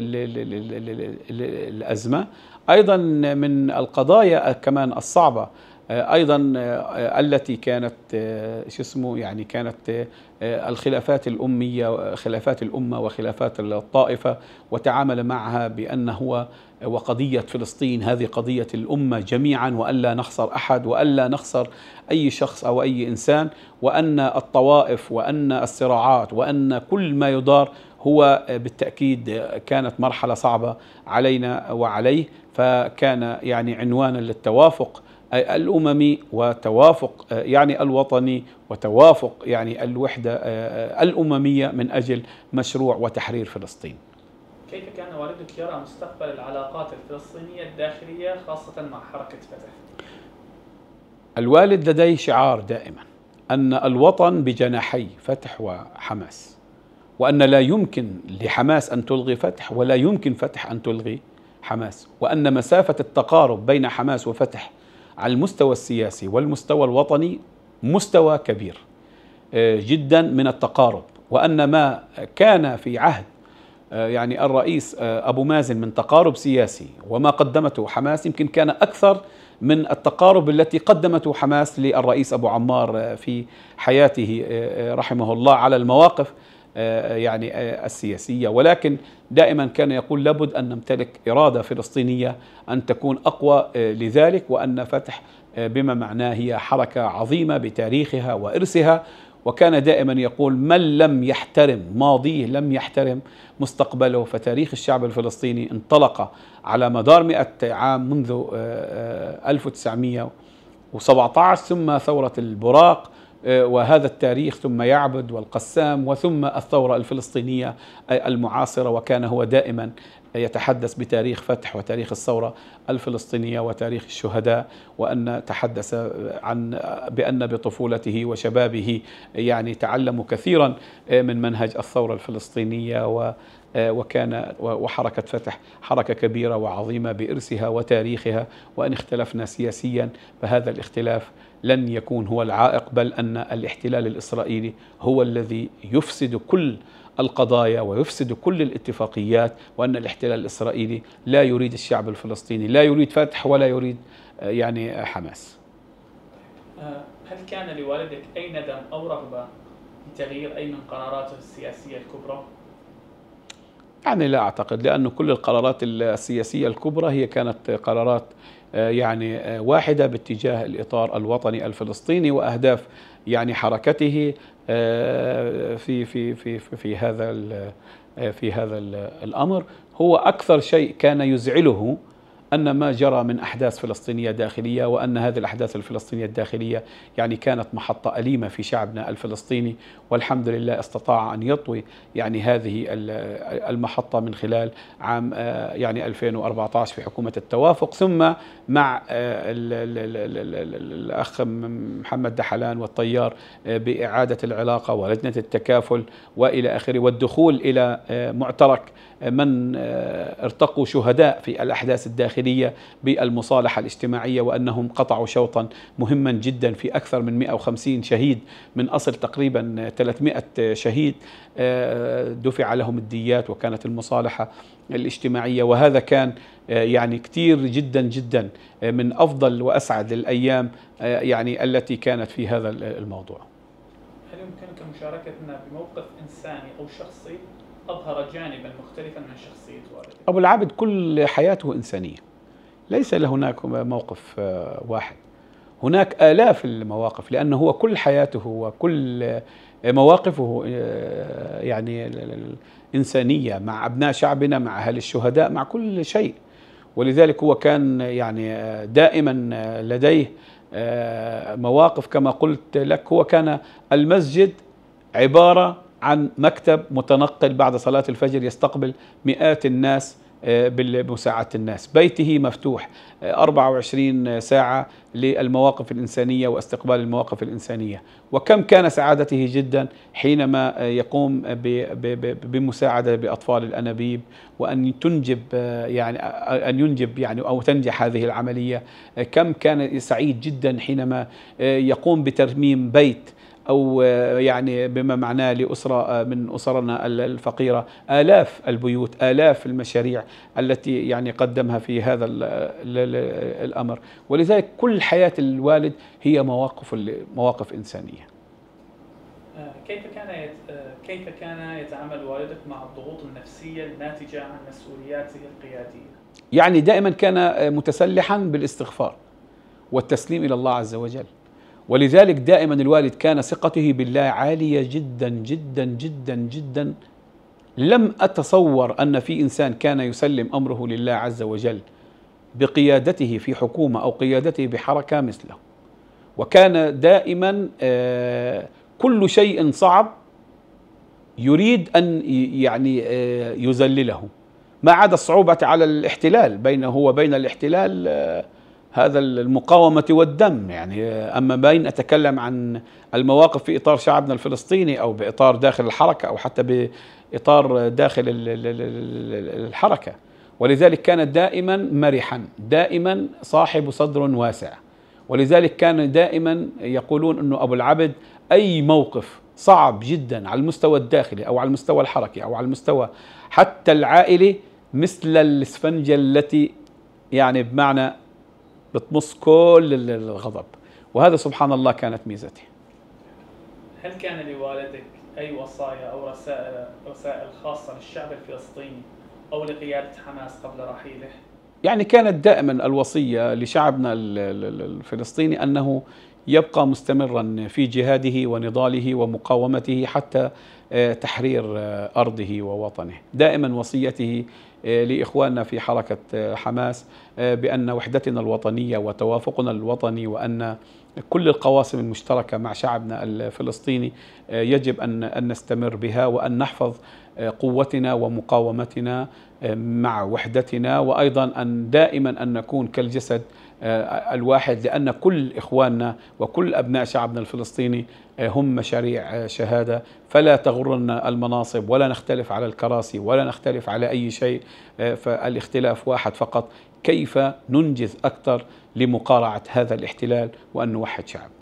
الازمه ايضا من القضايا كمان الصعبه آه، ايضا آه، التي كانت آه، شو اسمه يعني كانت الخلافات الاميه خلافات الامه وخلافات الطائفه وتعامل معها بان هو وقضيه فلسطين هذه قضيه الامه جميعا والا نخسر احد والا نخسر اي شخص او اي انسان وان الطوائف وان الصراعات وان كل ما يدار هو بالتأكيد كانت مرحلة صعبة علينا وعليه فكان يعني عنوانا للتوافق الأممي وتوافق آه، يعني الوطني وتوافق يعني الوحدة آه، آه، الأممية من أجل مشروع وتحرير فلسطين كيف كان والدك يرى مستقبل العلاقات الفلسطينية الداخلية خاصة مع حركة فتح؟ الوالد لديه شعار دائما أن الوطن بجناحي فتح وحماس وأن لا يمكن لحماس أن تلغي فتح ولا يمكن فتح أن تلغي حماس وأن مسافة التقارب بين حماس وفتح على المستوى السياسي والمستوى الوطني مستوى كبير آه، جدا من التقارب وأن ما كان في عهد آه، يعني الرئيس آه، أبو مازن من تقارب سياسي وما قدمته حماس يمكن كان أكثر من التقارب التي قدمته حماس للرئيس أبو عمار في حياته رحمه الله على المواقف آه، آه، يعني آه، السياسية ولكن دائما كان يقول لابد أن نمتلك إرادة فلسطينية أن تكون أقوى لذلك وأن فتح بما معناه هي حركة عظيمة بتاريخها وإرثها وكان دائما يقول من لم يحترم ماضيه لم يحترم مستقبله فتاريخ الشعب الفلسطيني انطلق على مدار 100 عام منذ 1917 ثم ثورة البراق آه، وهذا التاريخ ثم يعبد والقسام وثم الثورة الفلسطينية المعاصرة وكان هو دائما يتحدث بتاريخ فتح وتاريخ الثورة الفلسطينية وتاريخ الشهداء وأن تحدث عن بأن بطفولته وشبابه يعني تعلموا كثيرا من منهج الثورة الفلسطينية و آه، وكان وحركة فتح حركة كبيرة وعظيمة بإرسها وتاريخها وإن اختلفنا سياسيا فهذا الاختلاف لن يكون هو العائق بل أن الاحتلال الإسرائيلي هو الذي يفسد كل القضايا ويفسد كل الاتفاقيات وأن الاحتلال الإسرائيلي لا يريد الشعب الفلسطيني لا يريد فتح ولا يريد آه، يعني آه، حماس آه، هل كان لوالدك أي ندم أو رغبة بتغيير أي من قراراته السياسية الكبرى؟ يعني لا أعتقد لأنه كل القرارات السياسية الكبرى هي كانت قرارات آه، يعني آه، واحدة باتجاه الإطار الوطني الفلسطيني وأهداف يعني حركته آه، في في في في هذا في هذا الأمر هو أكثر شيء كان يزعله أن ما جرى من أحداث فلسطينية داخلية وأن هذه الأحداث الفلسطينية الداخلية يعني كانت محطة أليمة في شعبنا الفلسطيني والحمد لله استطاع أن يطوي يعني هذه المحطة من خلال عام آه، يعني 2014 في حكومة التوافق ثم مع آه، الأخ محمد دحلان والطيار آه، بإعادة العلاقة ولجنة التكافل وإلى آخره والدخول إلى معترك من ارتقوا شهداء في الأحداث الداخلية الداخلية بالمصالحة الاجتماعية وأنهم قطعوا شوطا مهما جدا في أكثر من 150 شهيد من أصل تقريبا 300 شهيد آه، دفع لهم الديات وكانت المصالحة الاجتماعية وهذا كان آه، يعني كثير جدا جدا آه، من أفضل وأسعد الأيام يعني التي كانت في هذا الموضوع هل يمكنك مشاركتنا بموقف إنساني أو شخصي أظهر جانبا مختلفا عن شخصية والده أبو العابد كل حياته إنسانية ليس هناك موقف آه، واحد هناك آلاف المواقف لأنه هو كل حياته وكل آه، مواقفه آه، يعني إنسانية مع أبناء شعبنا مع أهل الشهداء مع كل شيء ولذلك هو كان يعني دائما لديه مواقف كما قلت لك هو كان المسجد عبارة عن مكتب متنقل بعد صلاة الفجر يستقبل مئات الناس آه، بمساعدة الناس بيته مفتوح 24 آه، ساعة للمواقف الإنسانية واستقبال المواقف الإنسانية وكم كان سعادته جدا حينما آه، يقوم بمساعدة بأطفال الأنابيب وأن تنجب يعني أن ينجب يعني أو تنجح هذه العملية كم كان سعيد جدا حينما يقوم بترميم بيت أو آه، يعني بما معناه لأسرة آه، من أسرنا الفقيرة آلاف البيوت آلاف المشاريع التي يعني قدمها في هذا الأمر ولذلك كل حياة الوالد هي مواقف مواقف إنسانية آه، كيف كان كيف كان يتعامل والدك مع الضغوط النفسية الناتجة عن مسؤولياته القيادية؟ يعني دائما كان متسلحا بالاستغفار والتسليم إلى الله عز وجل ولذلك دائما الوالد كان ثقته بالله عالية جدا جدا جدا جدا لم أتصور أن في إنسان كان يسلم أمره لله عز وجل بقيادته في حكومة أو قيادته بحركة مثله وكان دائما آه، كل شيء صعب يريد أن يعني آه، يذلله ما عدا الصعوبة على الاحتلال بينه وبين الاحتلال آه، هذا المقاومة والدم يعني أما بين أتكلم عن المواقف في إطار شعبنا الفلسطيني أو بإطار داخل الحركة أو حتى بإطار داخل الحركة ولذلك كان دائما مرحا دائما صاحب صدر واسع ولذلك كان دائما يقولون أنه أبو العبد أي موقف صعب جدا على المستوى الداخلي أو على المستوى الحركي أو على المستوى حتى العائلي مثل الإسفنجة التي يعني بمعنى بتمص كل الغضب وهذا سبحان الله كانت ميزته هل كان لوالدك أي وصايا أو رسائل, رسائل خاصة للشعب الفلسطيني أو لقيادة حماس قبل رحيله؟ يعني كانت دائما الوصية لشعبنا الفلسطيني أنه يبقى مستمرا في جهاده ونضاله ومقاومته حتى آه، تحرير آه، أرضه ووطنه دائما وصيته آه، لإخواننا في حركة حماس بأن وحدتنا الوطنية وتوافقنا الوطني وأن كل القواسم المشتركة مع شعبنا الفلسطيني يجب أن نستمر بها وأن نحفظ قوتنا ومقاومتنا مع وحدتنا وأيضا أن دائما أن نكون كالجسد آه، الواحد لأن كل إخواننا وكل أبناء شعبنا الفلسطيني آه، هم مشاريع آه، شهادة فلا تغرنا المناصب ولا نختلف على الكراسي ولا نختلف على أي شيء فالاختلاف واحد فقط كيف ننجز أكثر لمقارعة هذا الاحتلال وأن نوحد شعب